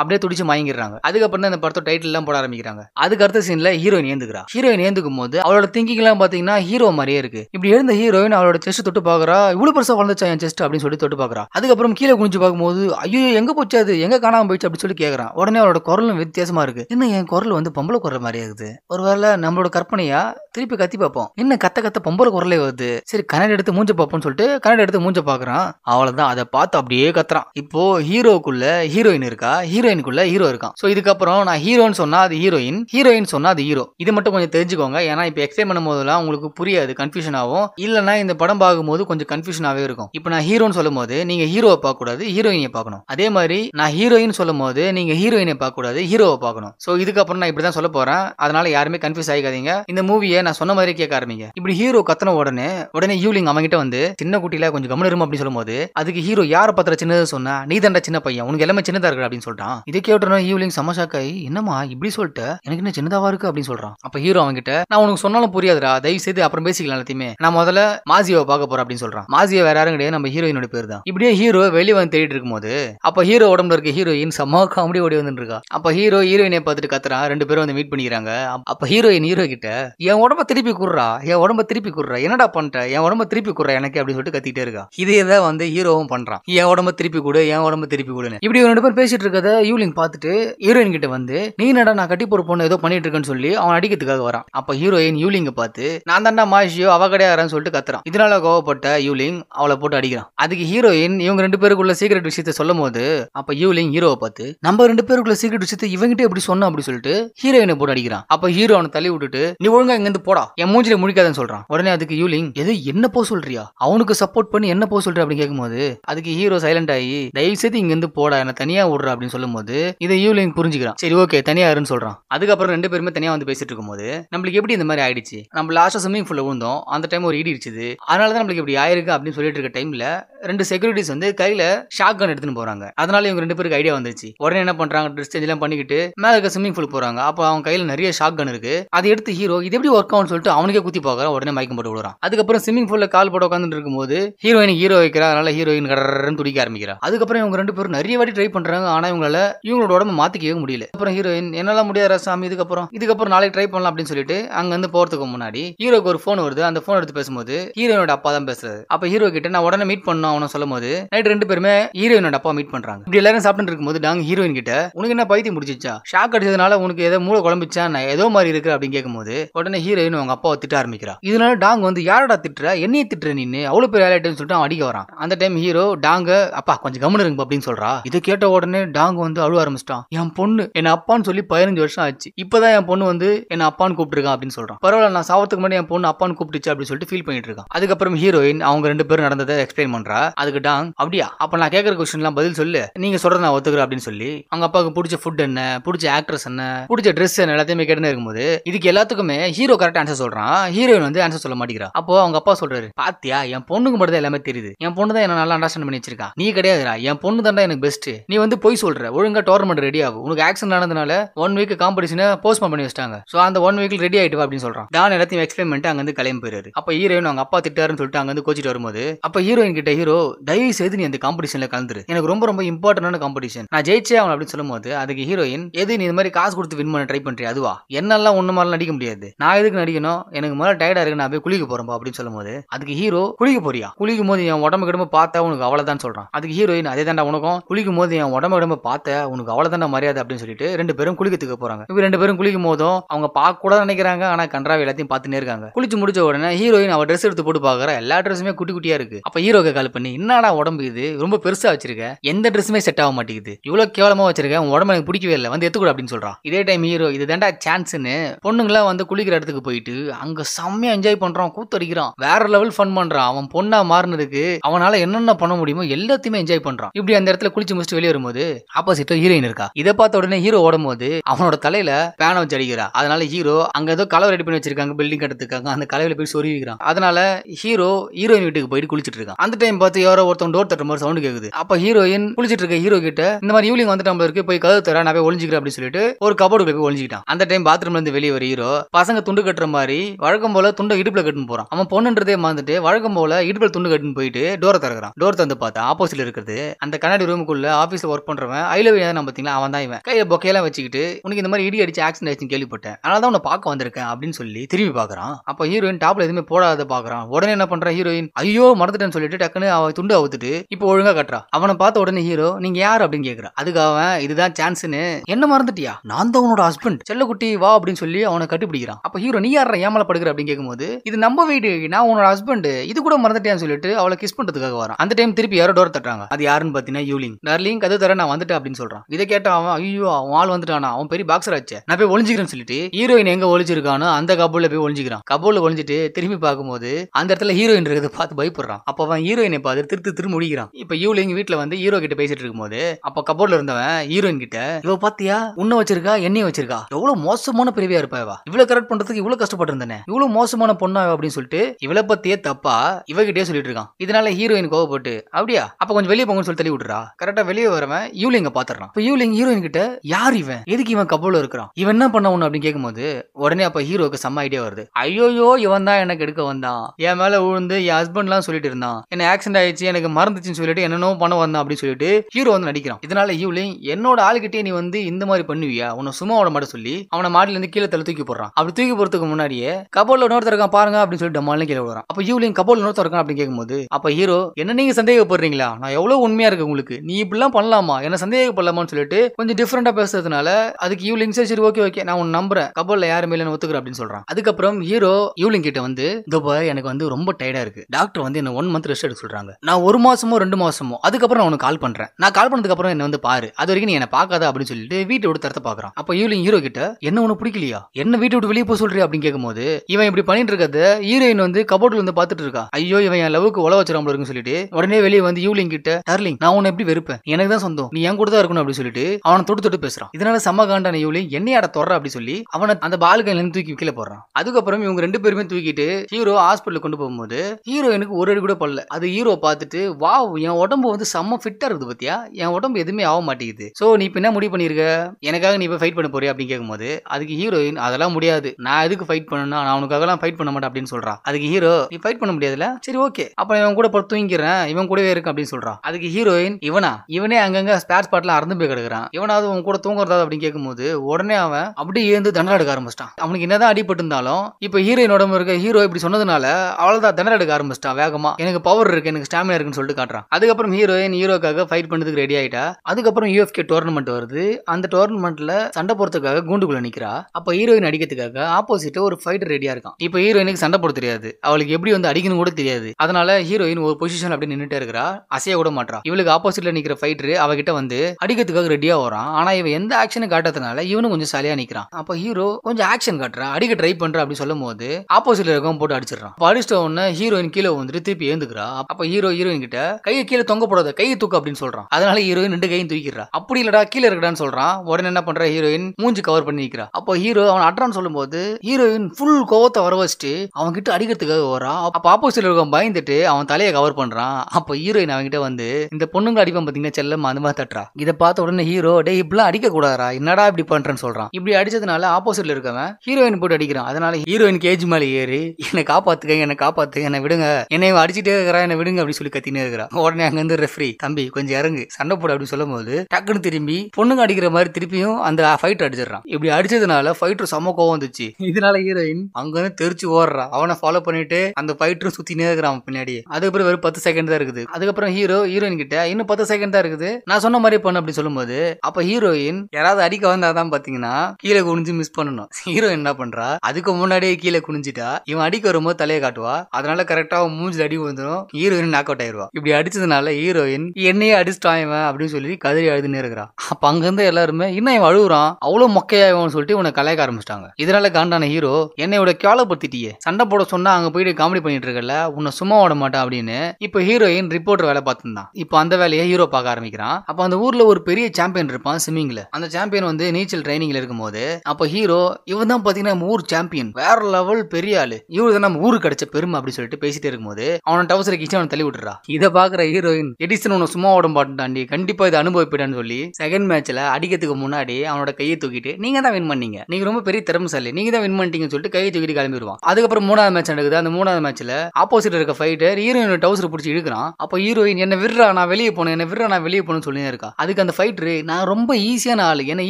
அப்படியே துடிச்சு வாங்கிடுறாங்க அதுக்கப்புறம் தான் இந்த படத்தை டைட்டில் எல்லாம் போட ஆரம்பிக்கிறாங்க அதுக்கு அடுத்த சீன்ல ஹீரோயின் ஏந்துக்கிறா ஹீரோயின் ஏந்துக்கும் போது அவளோட திங்கிங் எல்லாம் பாத்தீங்கன்னா ஹீரோ மாதிரியே இருக்கு இப்படி எழுந்த ஹீரோயின் அவளோட செஸ்ட் தொட்டு பாக்குறா இவ்வளவு பெருசா வளர்ந்துச்சா என் செஸ்ட் அப்படின்னு சொல்லி தொட்டு பாக்குறா அதுக்கப்புறம் கீழே குனிஞ்சு பார்க்கும்போது ஐயோ எங்க போச்சு அது எங்க காணாம போயிச்சு அப்படின்னு சொல்லி கேக்குறான் உடனே அவளோட குரலும் வித்தியாசமா இருக்கு என்ன என் குரல் வந்து பொம்பள குரல் மாதிரி இருக்குது ஒருவேளை நம்மளோட கற்பனையா திருப்பி கத்தி பார்ப்போம் என்ன கத்த கத்த பொம்பளை குரலே வருது சரி கனடி எடுத்து மூஞ்ச பார்ப்போம்னு சொல்லிட்டு கனடி எடுத்து மூஞ்ச பாக்குறான் அவ்வளவுதான் அதை பார்த்து அப்படியே கத்துறான் இப்போ ஹீரோக்குள்ள ஹீரோயின் இருக்கா ஹீரோயினுக்குள்ள ஹீரோ இருக்கான் சோ இதுக்கப்புறம் நான் ஹீரோன்னு சொன்னா அது ஹீரோயின் ஹீரோயின் சொன்னா அது ஹீரோ இது மட்டும் கொஞ்சம் தெரிஞ்சுக்கோங்க ஏன்னா இப்ப எக்ஸ்பிளைன் பண்ணும்போதுலாம் உங்களுக்கு புரியாது கன்ஃபியூஷன் ஆகும் இல்லைனா இந்த படம் பார்க்கும்போது கொஞ்சம் ஆகவே இருக்கும் இப்போ நான் ஹீரோன்னு சொல்லும் போது நீங்க ஹீரோவை கூடாது ஹீரோயினை பார்க்கணும் அதே மாதிரி நான் ஹீரோயின் சொல்லும் போது நீங்க ஹீரோயினை பார்க்கக்கூடாது ஹீரோவை பார்க்கணும் சோ இதுக்கப்புறம் நான் இப்படிதான் தான் சொல்ல போறேன் அதனால யாருமே கன்ஃபியூஸ் ஆகிக்காதீங்க இந்த மூவியை நான் சொன்ன மாதிரி கேட்க ஆரம்பிங்க இப்படி ஹீரோ கத்தன உடனே உடனே அவங்க கிட்ட வந்து சின்ன குட்டியில கொஞ்சம் கவனம் அப்படின்னு சொல்லும்போது அதுக்கு ஹீரோ யார பத்திர சின்னது சொன்னா நீ தண்டா சின்ன பையன் உனக்கு எல்லாமே சின்னதா இருக்கு அப்படின்னு சொல்றான் இதை கேட்டுறோம் ஈவினிங் சமசாக்காய் என்னமா இப்படி சொல்லிட்டு எனக்கு என்ன சின்னதாவா நல்லாவா இருக்கு அப்படின்னு சொல்றான் அப்ப ஹீரோ அவன்கிட்ட நான் உனக்கு சொன்னாலும் புரியாதுடா தயவு செய்து அப்புறம் பேசிக்கலாம் எல்லாத்தையுமே நான் முதல்ல மாசியாவை பார்க்க போறேன் அப்படின்னு சொல்றான் மாசியா வேற யாரும் கிடையாது நம்ம ஹீரோயினோட பேர் தான் இப்படியே ஹீரோ வெளியே வந்து தேடிட்டு இருக்கும்போது அப்ப ஹீரோ உடம்புல இருக்க ஹீரோயின் செம்ம காமெடி ஓடி வந்து இருக்கா அப்ப ஹீரோ ஹீரோயினை பார்த்துட்டு கத்துறான் ரெண்டு பேரும் வந்து மீட் பண்ணிக்கிறாங்க அப்ப ஹீரோயின் ஹீரோ கிட்ட என் உடம்ப திருப்பி குடுறா என் உடம்ப திருப்பி குடுறா என்னடா பண்ணிட்ட என் உடம்ப திருப்பி குடுறா எனக்கு அப்படின்னு சொல்லிட்டு கத்திட்டே இருக்கா இதே தான் வந்து ஹீரோவும் பண்றான் என் உடம்ப திருப்பி கொடு என் உடம்ப திருப்பி கொடுன்னு இப்படி ரெண்டு பேர் பேசிட்டு இருக்கத யூலின் பார்த்துட்டு ஹீரோயின் கிட்ட வந்து நீ நடா நான் கட்டி போற பொண்ணு ஏதோ பண்ணிட்டு இருக்க இருக்குன்னு சொல்லி அவன் அடிக்கிறதுக்காக வரான் அப்ப ஹீரோயின் யூலிங்க பார்த்து நான் தண்டா மாஷியோ அவ கிடையாது சொல்லிட்டு கத்துறான் இதனால கோவப்பட்ட யூலிங் அவளை போட்டு அடிக்கிறான் அதுக்கு ஹீரோயின் இவங்க ரெண்டு பேருக்குள்ள சீக்ரெட் விஷயத்த சொல்லும் போது அப்ப யூலிங் ஹீரோவை பார்த்து நம்ம ரெண்டு பேருக்குள்ள சீக்ரெட் விஷயத்த இவங்கிட்ட எப்படி சொன்னா அப்படி சொல்லிட்டு ஹீரோயினை போட்டு அடிக்கிறான் அப்ப ஹீரோ அவனை தள்ளி விட்டுட்டு நீ ஒழுங்கா இங்கிருந்து போடா என் மூஞ்சில முடிக்காதன்னு சொல்றான் உடனே அதுக்கு யூலிங் எது என்ன போ சொல்றியா அவனுக்கு சப்போர்ட் பண்ணி என்ன போ சொல்ற அப்படின்னு கேட்கும்போது அதுக்கு ஹீரோ சைலண்ட் ஆகி தயவு செய்து இங்கிருந்து போடா என்ன தனியா விடுற அப்படின்னு சொல்லும் போது இதை யூலிங் புரிஞ்சுக்கிறான் சரி ஓகே தனியா இருன்னு சொல்றான் அதுக்கப்புறம் ரெண்டு பேரும் பேருமே தனியாக வந்து பேசிட்டு இருக்கும்போது நம்மளுக்கு எப்படி இந்த மாதிரி ஆயிடுச்சு நம்ம லாஸ்ட்டாக ஸ்விம்மிங் ஃபுல்ல விழுந்தோம் அந்த டைம் ஒரு இடி இருச்சு அதனாலதான் தான் நம்மளுக்கு இப்படி ஆயிருக்கு அப்படின்னு சொல்லிட்டு இருக்க டைம்ல ரெண்டு செக்யூரிட்டிஸ் வந்து கையில ஷாக் கன் எடுத்துன்னு போறாங்க அதனால இவங்க ரெண்டு பேருக்கு ஐடியா வந்துருச்சு உடனே என்ன பண்றாங்க ட்ரெஸ் சேஞ்ச் எல்லாம் பண்ணிக்கிட்டு மேல இருக்க ஸ்விம்மிங் ஃபுல் போறாங்க அப்போ அவங்க கையில நிறைய ஷாக் கன் இருக்கு அதை எடுத்து ஹீரோ இது எப்படி ஒர்க் ஆகும் சொல்லிட்டு அவனுக்கே குத்தி பார்க்கறான் உடனே மயக்கம் போட்டு விடுறான் அதுக்கப்புறம் ஸ்விம்மிங் ஃபுல்ல கால் போட உட்காந்துட்டு இருக்கும்போது ஹீரோயின் ஹீரோ வைக்கிறா அதனால ஹீரோயின் கடற்கன்னு துடிக்க ஆரம்பிக்கிறா அதுக்கப்புறம் இவங்க ரெண்டு பேரும் நிறைய வாட்டி ட்ரை பண்றாங்க ஆனா இவங்களால இவங்களோட உடம்பு மாத்திக்கவே முடியல அப்புறம் ஹீரோயின் என்னெல்லாம் முடியாத சாமி இதுக்கப்புறம் இதுக்கப்புறம் நாளைக்கு ட்ரை பண்ணலாம் அப்படின்னு சொல்லிட்டு அங்க வந்து போறதுக்கு முன்னாடி ஹீரோக்கு ஒரு ஃபோன் வருது அந்த ஃபோன் எடுத்து பேசும்போது ஹீரோனோட அப்பா தான் பேசுறது அப்ப ஹீரோ கிட்ட நான் உடனே மீட் பண்ணணும் அவனை சொல்லும் போது நைட் ரெண்டு பேருமே ஹீரோயினோட அப்பா மீட் பண்றாங்க இப்படி எல்லாரும் சாப்பிட்டு இருக்கும்போது நாங்க ஹீரோயின் கிட்ட உனக்கு என்ன பைத்தியம் முடிச்சிச்சா ஷாக் அடிச்சதுனால உனக்கு ஏதோ மூளை குழம்பிச்சா நான் ஏதோ மாதிரி இருக்கு அப்படின்னு கேட்கும்போது உடனே ஹீரோயின் அவங்க அப்பாவை திட்ட ஆரம்பிக்கிறா இதனால டாங் வந்து யாரோட திட்டுற என்னைய திட்டுற நின்னு அவ்வளவு பெரிய ஆயிட்டுன்னு சொல்லிட்டு அவன் அடிக்க வரான் அந்த டைம் ஹீரோ டாங்க அப்பா கொஞ்சம் கவனம் இருங்க அப்படின்னு சொல்றா இது கேட்ட உடனே டாங் வந்து அழுவ ஆரம்பிச்சிட்டான் என் பொண்ணு என் அப்பான்னு சொல்லி பதினஞ்சு வருஷம் ஆச்சு இப்பதான் என் பொண்ணு வந்து என்ன அப்பான்னு கூப்பிட்டுருக்கான் அப்படின்னு சொல்றான் பரவாயில்ல நான் சாவத்துக்கு முன்னாடி என் பொண்ணு அப்பான்னு கூப்பிட்டுச்சு அப்படின்னு சொல்லிட்டு ஃபீல் பண்ணிட்டு இருக்கான் அதுக்கப்புறம் ஹீரோயின் அவங்க ரெண்டு பேரும் நடந்ததை எக்ஸ்பிளைன் பண்றா அதுக்கு டாங் அப்படியா அப்ப நான் கேட்கற எல்லாம் பதில் சொல்லு நீங்க சொல்றத நான் ஒத்துக்கிறேன் அப்படின்னு சொல்லி அவங்க அப்பாவுக்கு பிடிச்ச ஃபுட் என்ன பிடிச்ச ஆக்ட்ரஸ் என்ன பிடிச்ச ட்ரெஸ் என்ன எல்லாத்தையுமே கேட்டு இருக்கும்போது இதுக்கு எல்லாத்துக்குமே ஹீரோ கரெக்ட் ஆன்சர் சொல்றான் ஹீரோயின் வந்து ஆன்சர் சொல்ல மாட்டேங்கிறா அப்போ அவங்க அப்பா சொல்றாரு பாத்தியா என் பொண்ணுக்கு மட்டும் தான் எல்லாமே தெரியுது என் பொண்ணு தான் என்ன நல்லா அண்டர்ஸ்டாண்ட் பண்ணி நீ கிடையாதுடா என் பொண்ணு தான் எனக்கு பெஸ்ட் நீ வந்து போய் சொல்ற ஒழுங்கா டோர்னமெண்ட் ரெடி ஆகும் உனக்கு ஆக்சன் ஆனதுனால ஒன் வீக் காம்படிஷனை போஸ்ட் கன்ஃபார்ம் பண்ணி வச்சிட்டாங்க ஸோ அந்த ஒன் வீக்கில் ரெடி ஆகிட்டு அப்படின்னு சொல்கிறான் நான் எல்லாத்தையும் எக்ஸ்பிளைன் பண்ணிட்டு வந்து கிளம்பி போயிரு அப்போ ஹீரோயின் அவங்க அப்பா திட்டாருன்னு சொல்லிட்டு வந்து கோச்சிட்டு வரும்போது அப்போ ஹீரோயின் கிட்ட ஹீரோ தயவு செய்து நீ அந்த காம்படிஷனில் கலந்துரு எனக்கு ரொம்ப ரொம்ப இம்பார்ட்டன்டான காம்படிஷன் நான் ஜெயிச்சே அவன் அப்படின்னு சொல்லும்போது அதுக்கு ஹீரோயின் எது நீ இந்த மாதிரி காசு கொடுத்து வின் பண்ண ட்ரை பண்ணுறியா அதுவா என்னெல்லாம் ஒன்று மாதிரி நடிக்க முடியாது நான் எதுக்கு நடிக்கணும் எனக்கு மேலே டயர்டாக இருக்கு நான் போய் குளிக்க போறோம் அப்படின்னு சொல்லும்போது அதுக்கு ஹீரோ குளிக்க போறியா குளிக்கும் போது என் உடம்பு கிடம்பு பார்த்தா உனக்கு அவ்வளோதான் சொல்கிறான் அதுக்கு ஹீரோயின் அதே தாண்டா உனக்கும் குளிக்கும் போது என் உடம்பு கிடம்பு பார்த்த உனக்கு அவ்வளோதான மரியாதை அப்படின்னு சொல்லிட்டு ரெண்டு பேரும் குளிக்கத்துக்கு போகிறாங்க இவங்க ரெண்டு பேரும் குளிக்க குளிக்கும் போதும் அவங்க பார்க்க கூட நினைக்கிறாங்க ஆனா கன்றாவை எல்லாத்தையும் பார்த்துனே இருக்காங்க குளிச்சு முடிச்ச உடனே ஹீரோயின் அவ ட்ரெஸ் எடுத்து போட்டு பாக்குற எல்லா ட்ரெஸ்ஸுமே குட்டி குட்டியா இருக்கு அப்ப ஹீரோக்கு கால் பண்ணி என்னடா உடம்பு இது ரொம்ப பெருசா வச்சிருக்க எந்த ட்ரெஸ்ஸுமே செட் ஆக மாட்டேங்குது இவ்வளவு கேவலமா வச்சிருக்கேன் உன் உடம்பு எனக்கு பிடிக்கவே இல்லை வந்து எடுத்துக்கூட அப்படின்னு சொல்றான் இதே டைம் ஹீரோ இது தாண்டா சான்ஸ்னு பொண்ணுங்களாம் வந்து குளிக்கிற இடத்துக்கு போயிட்டு அங்க செம்மையா என்ஜாய் பண்றான் கூத்தடிக்கிறான் வேற லெவல் ஃபன் பண்றான் அவன் பொண்ணா மாறினதுக்கு அவனால என்னென்ன பண்ண முடியுமோ எல்லாத்தையுமே என்ஜாய் பண்றான் இப்படி அந்த இடத்துல குளிச்சு முடிச்சுட்டு வெளியே வரும்போது ஆப்போசிட்ல ஹீரோயின் இருக்கா இதை பார்த்த உடனே ஹீரோ ஓடும் போது அவனோட தலையில பேனை லாரன்ஸ் அடிக்கிறான் அதனால ஹீரோ அங்க ஏதோ கலவை ரெடி பண்ணி வச்சிருக்காங்க பில்டிங் கட்டத்துக்காக அந்த கலவையில போய் சொருவிக்கிறான் அதனால ஹீரோ ஹீரோயின் வீட்டுக்கு போயிட்டு குளிச்சிட்டு இருக்கான் அந்த டைம் பார்த்து யாரோ ஒருத்தன் டோர் தட்டுற மாதிரி சவுண்ட் கேக்குது அப்ப ஹீரோயின் குளிச்சிட்டு இருக்க ஹீரோ கிட்ட இந்த மாதிரி ஈவினிங் வந்து நம்ம இருக்கு போய் கதவு தர நான் போய் ஒளிஞ்சிக்கிறேன் அப்படின்னு சொல்லிட்டு ஒரு கபோர்டு போய் ஒளிஞ்சிக்கிட்டான் அந்த டைம் பாத்ரூம்ல இருந்து வெளியே வர ஹீரோ பசங்க துண்டு கட்டுற மாதிரி வழக்கம் போல துண்டை இடுப்புல கட்டுன்னு போறான் அவன் பொண்ணுன்றதே மாந்துட்டு வழக்கம் போல இடுப்புல துண்டு கட்டுன்னு போயிட்டு டோரை திறக்கிறான் டோர் தந்து பார்த்தா ஆப்போசிட்ல இருக்கிறது அந்த கண்ணாடி ரூமுக்குள்ள ஆபீஸ்ல ஒர்க் பண்றவன் ஐ லவ் நம்ம பாத்தீங்களா அவன் தான் இவன் கையில பொக்கையெல்லாம் வச்சுக்கிட்டு உனக்கு இந்த மாதிரி இடி அடிச்சு ஆக்சிடென்ட் ஆயிடுச்சுன்னு கேள்விப்பட்டேன் அதனால தான் உன்னை பார்க்க வந்திருக்கேன் அப்படின்னு சொல்லி திரும்பி பார்க்குறான் அப்போ ஹீரோயின் டாப்ல எதுவுமே போடாத பார்க்குறான் உடனே என்ன பண்ணுறான் ஹீரோயின் ஐயோ மறந்துட்டேன்னு சொல்லிட்டு டக்குன்னு அவன் துண்டு அவுத்துட்டு இப்போ ஒழுங்காக கட்டுறா அவனை பார்த்த உடனே ஹீரோ நீங்க யார் அப்படின்னு கேட்குறான் அதுக்கு அவன் இதுதான் சான்ஸ்னு என்ன மறந்துட்டியா நான் தான் உன்னோட ஹஸ்பண்ட் குட்டி வா அப்படின்னு சொல்லி அவனை கட்டுப்பிடிக்கிறான் அப்போ ஹீரோ நீ யார் ஏமாள படுக்கிற அப்படின்னு கேட்கும்போது இது நம்ம வீடு நான் உன்னோட ஹஸ்பண்ட் இது கூட மறந்துட்டேன்னு சொல்லிட்டு அவளை கிஸ் பண்றதுக்காக வரான் அந்த டைம் திருப்பி யாரோ டோர் தட்டுறாங்க அது யாருன்னு பாத்தீங்கன்னா யூலிங் டார்லிங் கதை தர நான் வந்துட்டேன் அப்படின்னு சொல்றான் இதை கேட்ட அவன் ஐயோ அவன் ஆள் வந்துட்டானா அவன் பெரிய பாக்ஸர் ஆச்சு நான் போய் ஒளிஞ்சு ஒளிஞ்சிக்கிறேன்னு சொல்லிட்டு ஹீரோயின் எங்க ஒளிஞ்சிருக்கானோ அந்த கபூல்ல போய் ஒளிஞ்சிக்கிறான் கபூல்ல ஒளிஞ்சிட்டு திரும்பி பார்க்கும்போது அந்த இடத்துல ஹீரோயின் இருக்கிறத பார்த்து பயப்படுறான் அப்ப அவன் ஹீரோயினை பார்த்து திருத்து திரும்ப முடிக்கிறான் இப்ப இவ்வளவு எங்க வீட்டுல வந்து ஹீரோ கிட்ட பேசிட்டு இருக்கும்போது அப்ப கபோர்ட்ல இருந்தவன் ஹீரோயின் கிட்ட இவ பாத்தியா உன்ன வச்சிருக்கா என்னையும் வச்சிருக்கா எவ்வளவு மோசமான பிரிவியா இருப்பாவா இவ்வளவு கரெக்ட் பண்றதுக்கு இவ்வளவு கஷ்டப்பட்டு இருந்தேன் இவ்வளவு மோசமான பொண்ணா அப்படின்னு சொல்லிட்டு இவளை பத்தியே தப்பா இவகிட்டே சொல்லிட்டு இருக்கான் இதனால ஹீரோயின் கோவப்பட்டு அப்படியா அப்ப கொஞ்சம் வெளியே போங்கன்னு சொல்லி தள்ளி விடுறா கரெக்டா வெளியே வரவன் இவ்வளவு இங்க பாத்துறான் இப்ப இவ்வளவு ஹீரோயின் கிட்ட யார் இவன் எதுக்கு இவன் கபோல இருக்கிறான் இவன் என்ன பண்ண பண்ணணும் அப்படின்னு கேட்கும்போது உடனே அப்போ ஹீரோக்கு செம்ம ஐடியா வருது ஐயோயோ இவன் தான் எனக்கு எடுக்க வந்தான் என் மேலே விழுந்து என் ஹஸ்பண்ட்லாம் சொல்லிட்டு இருந்தான் என்ன ஆக்சிடென்ட் ஆயிடுச்சு எனக்கு மறந்துச்சுன்னு சொல்லிட்டு என்னென்ன பண்ண வந்தான் அப்படின்னு சொல்லிட்டு ஹீரோ வந்து நடிக்கிறான் இதனால ஈவ்லிங் என்னோட ஆளுகிட்டே நீ வந்து இந்த மாதிரி பண்ணுவியா உன்னை சும்மா விட மாட்ட சொல்லி அவனை மாடில இருந்து கீழே தள்ள தூக்கி போடுறான் அப்படி தூக்கி போறதுக்கு முன்னாடியே கபோல இன்னொருத்தர் இருக்கான் பாருங்க அப்படின்னு சொல்லிட்டு டமாலும் கீழே விடுறான் அப்ப ஈவ்லிங் கபோல இன்னொருத்தர் இருக்கான் அப்படின்னு கேட்கும்போது அப்ப ஹீரோ என்ன நீங்க சந்தேகப்படுறீங்களா நான் எவ்வளவு உண்மையா இருக்கு உங்களுக்கு நீ இப்படிலாம் பண்ணலாமா என்ன சந்தேகப்படலாமான்னு சொல்லிட்டு கொஞ்சம் டிஃப்ரெண்டா பேசுறதுனால அதுக்கு ஹீவ்லிங் சரி ஓகே ஓகே ஓகே நான் உன் நம்புறேன் கபோல்ல யாருமே இல்லைன்னு ஒத்துக்குற அப்படின்னு சொல்றான் அதுக்கப்புறம் ஹீரோ யூலிங் கிட்ட வந்து துபாய் எனக்கு வந்து ரொம்ப டயர்டா இருக்கு டாக்டர் வந்து என்ன ஒன் மந்த் ரெஸ்ட் எடுக்க சொல்றாங்க நான் ஒரு மாசமோ ரெண்டு மாசமோ அதுக்கப்புறம் நான் உனக்கு கால் பண்றேன் நான் கால் பண்ணதுக்கு அப்புறம் என்ன வந்து பாரு அது வரைக்கும் நீ என்ன பாக்காத அப்படின்னு சொல்லிட்டு வீட்டை விட்டு தரத்தை பாக்குறான் அப்ப யூலிங் ஹீரோ கிட்ட என்ன உனக்கு பிடிக்கலையா என்ன வீட்டை விட்டு வெளியே போக சொல்றியா அப்படின்னு கேட்கும்போது இவன் இப்படி பண்ணிட்டு இருக்கிறத ஹீரோயின் வந்து கபோர்ட்ல வந்து பாத்துட்டு இருக்கா ஐயோ இவன் என் லவுக்கு உழ வச்சிருக்கோம் சொல்லிட்டு உடனே வெளியே வந்து யூலிங் கிட்ட டார்லிங் நான் உன்னை எப்படி வெறுப்பேன் எனக்கு தான் சொந்தம் நீ என் கூட தான் இருக்கணும் அப்படின்னு சொல்லிட்டு அவனை தொட்டு தொட்டு பேசுறான் இதனால செம்ம காண்டான யூலிங் என்னையாட அப்படி சொல்லி அவனை அந்த பால்கனில இருந்து தூக்கி கீழே போடுறான் அதுக்கப்புறம் இவங்க ரெண்டு பேருமே தூக்கிட்டு ஹீரோ ஹாஸ்பிட்டல் கொண்டு போகும்போது ஹீரோயினுக்கு ஒரு அடி கூட பண்ணல அது ஹீரோ பார்த்துட்டு வா என் உடம்பு வந்து செம்ம ஃபிட்டா இருக்குது பத்தியா என் உடம்பு எதுவுமே ஆக மாட்டேங்குது சோ நீ இப்ப என்ன முடிவு பண்ணிருக்க எனக்காக நீ இப்ப ஃபைட் பண்ண போறியா அப்படின்னு கேட்கும்போது அதுக்கு ஹீரோயின் அதெல்லாம் முடியாது நான் எதுக்கு ஃபைட் பண்ணணும் நான் அவனுக்காக எல்லாம் ஃபைட் பண்ண மாட்டேன் அப்படின்னு சொல்றான் அதுக்கு ஹீரோ நீ ஃபைட் பண்ண முடியாதுல சரி ஓகே அப்ப இவன் கூட பொறுத்து தூங்கிக்கிறேன் இவன் கூடவே இருக்கு அப்படின்னு சொல்றான் அதுக்கு ஹீரோயின் இவனா இவனே அங்கங்க ஸ்பேர் ஸ்பாட்ல அறந்து போய் கிடக்குறான் இவனாவது உன் கூட தூங்குறதா அப்படின்னு கேட்கும்போது உடனே அவன் அப்படியே எழுந்து எடுக்க ஆரம்பிச்சிட்டான் அவனுக்கு என்னதான் அடிபட்டு இருந்தாலும் இப்போ ஹீரோயினோட இருக்க ஹீரோ இப்படி சொன்னதுனால அவ்வளோதான் எடுக்க ஆரம்பிச்சிட்டான் வேகமா எனக்கு பவர் இருக்கு எனக்கு ஸ்டாமினா இருக்குன்னு சொல்லிட்டு காட்டுறான் அதுக்கப்புறம் ஹீரோயின் ஹீரோக்காக ஃபைட் பண்ணதுக்கு ரெடி ஆயிட்டா அதுக்கப்புறம் யூஎஃப்கே டோர்னமெண்ட் வருது அந்த டோர்னமெண்ட்ல சண்டை போடுறதுக்காக கூண்டுக்குள்ள நிக்கிறா அப்போ ஹீரோயின் அடிக்கிறதுக்காக ஆப்போசிட்ல ஒரு ஃபைட்டர் ரெடியா இருக்கான் இப்போ ஹீரோயினுக்கு சண்டை போட தெரியாது அவளுக்கு எப்படி வந்து அடிக்கணும் கூட தெரியாது அதனால ஹீரோயின் ஒரு பொசிஷன் அப்படி நின்றுட்டே இருக்கிறா அசைய கூட மாட்டா இவளுக்கு ஆப்போசிட்ல நிக்கிற ஃபைட்டர் அவகிட்ட வந்து அடிக்கிறதுக்காக ரெடியா வரான் ஆனா இவன் எந்த ஆக்ஷனும் காட்டுறதுனால இவனும் கொஞ்சம் சலியா நிக்க நிக்கிறான் அப்ப ஹீரோ கொஞ்சம் ஆக்ஷன் காட்டுறான் அடிக்க ட்ரை பண்ற அப்படின்னு சொல்லும் போது ஆப்போசிட்ல இருக்கவன் போட்டு அடிச்சிடறான் அடிச்சிட்ட உடனே ஹீரோயின் கீழே வந்துட்டு திருப்பி எழுந்துக்கிறா அப்ப ஹீரோ ஹீரோயின் கிட்ட கையை கீழே தொங்க போடாத கையை தூக்கு அப்படின்னு சொல்றான் அதனால ஹீரோயின் ரெண்டு கையும் தூக்கிடுறா அப்படி இல்லடா கீழே இருக்கடான்னு சொல்றான் உடனே என்ன பண்ற ஹீரோயின் மூஞ்சி கவர் பண்ணி நிக்கிறா அப்போ ஹீரோ அவன் அட்ரான்னு சொல்லும் போது ஹீரோயின் ஃபுல் கோவத்தை வர வச்சுட்டு அவன் கிட்ட அடிக்கிறதுக்காக வரான் அப்ப ஆப்போசிட்ல இருக்கவன் பயந்துட்டு அவன் தலையை கவர் பண்றான் அப்ப ஹீரோயின் அவன்கிட்ட வந்து இந்த பொண்ணுங்க அடிப்பான் பாத்தீங்கன்னா செல்லம் அந்த மாதிரி தட்டுறா இதை பார்த்த உடனே ஹீரோ டே இப்படிலாம் அடிக்க கூடாதா என்னடா இப்படி பண்றேன்னு சொல்றான் இப்படி அடிச்சதுனால ஆப்போசிட்ல இருக்கவன் ஹீரோயின் போட்டு அடிக்கிறான் அதனால ஹீரோயின் கேஜ் மேலே ஏறி என்னை காப்பாத்துக்க என்னை காப்பாத்துக்க என்னை விடுங்க என்னை அடிச்சுட்டே இருக்கிறான் என்ன விடுங்க அப்படின்னு சொல்லி கத்தினே இருக்கிறான் உடனே அங்க இருந்து ரெஃப்ரி தம்பி கொஞ்சம் இறங்கு சண்டை போட அப்படின்னு சொல்லும் போது டக்குன்னு திரும்பி பொண்ணுங்க அடிக்கிற மாதிரி திருப்பியும் அந்த ஃபைட் அடிச்சிடறான் இப்படி அடிச்சதுனால ஃபைட்டர் செம கோவம் வந்துச்சு இதனால ஹீரோயின் அங்க இருந்து தெரிச்சு ஓடுறான் அவனை ஃபாலோ பண்ணிட்டு அந்த ஃபைட்டரும் சுத்தினே இருக்கிறான் பின்னாடி அதுக்கப்புறம் வெறும் பத்து செகண்ட் தான் இருக்குது அதுக்கப்புறம் ஹீரோ ஹீரோயின் கிட்ட இன்னும் பத்து செகண்ட் தான் இருக்குது நான் சொன்ன மாதிரி பண்ணு அப்படின்னு சொல்லும்போது அப்ப ஹீரோயின் யாராவது அடிக்க வந்தாதான் பாத்தீங்கன்னா கீழே குனிஞ்சு மிஸ் பண்ணணும் ஹீரோ என்ன பண்றா அதுக்கு முன்னாடியே கீழே குனிஞ்சிட்டா இவன் அடிக்க வரும்போது தலையை காட்டுவா அதனால கரெக்டா மூஞ்சில் அடி வந்துடும் ஹீரோயின் நாக் அவுட் ஆயிருவா இப்படி அடிச்சதுனால ஹீரோயின் என்னையே அடிச்சிட்டான் இவன் அப்படின்னு சொல்லி கதறி அழுதுன்னு இருக்கிறான் அப்ப அங்கிருந்து எல்லாருமே இன்னும் இவன் அழுகுறான் அவ்வளவு மொக்கையாயிவன் சொல்லிட்டு உன்னை கலைக்க ஆரம்பிச்சிட்டாங்க இதனால காண்டான ஹீரோ என்னையோட கேவலப்படுத்திட்டியே சண்டை போட சொன்னா அங்க போயிட்டு காமெடி பண்ணிட்டு இருக்கல உன்னை சும்மா ஓட மாட்டான் அப்படின்னு இப்ப ஹீரோயின் ரிப்போர்ட்டர் வேலை பார்த்துருந்தான் இப்போ அந்த வேலையை ஹீரோ பார்க்க ஆரம்பிக்கிறான் அப்ப அந்த ஊர்ல ஒரு பெரிய சாம்பியன் இருப்பான் ஸ்விம்மிங்ல அந்த சாம்பியன் வந்து நீச்சல் ட்ரைனிங்ல இருக்கும்போது போது அப்ப ஹீரோ இவன் தான் பாத்தீங்கன்னா நம்ம ஊர் சாம்பியன் வேற லெவல் பெரிய ஆளு இவரு தான் நம்ம ஊருக்கு கிடைச்ச பெருமை அப்படின்னு சொல்லிட்டு பேசிட்டே இருக்கும்போது அவன டவுசரை கிச்சு அவனை தள்ளி விட்டுறா இதை பாக்குற ஹீரோயின் எடிசன் உன சும்மா ஓட மாட்டான்டி கண்டிப்பா இதை அனுபவிப்பிடான்னு சொல்லி செகண்ட் மேட்ச்ல அடிக்கிறதுக்கு முன்னாடி அவனோட கையை தூக்கிட்டு நீங்க தான் வின் பண்ணீங்க நீங்க ரொம்ப பெரிய திறமசாலி நீங்க தான் வின் பண்ணிட்டீங்கன்னு சொல்லிட்டு கையை தூக்கிட்டு கிளம்பிடுவான் அதுக்கப்புறம் மூணாவது மேட்ச் நடக்குது அந்த மூணாவது மேட்ச்ல ஆப்போசிட் இருக்க ஃபைட்டர் ஹீரோயின் டவுசர் பிடிச்சி இழுக்கிறான் அப்போ ஹீரோயின் என்ன விடுறா நான் வெளியே போனேன் என்ன விடுறா நான் வெளியே போனேன்னு சொல்லி இருக்கா அதுக்கு அந்த ஃபைட்டர் நான் ரொம்ப ஈஸியான ஆளு என்ன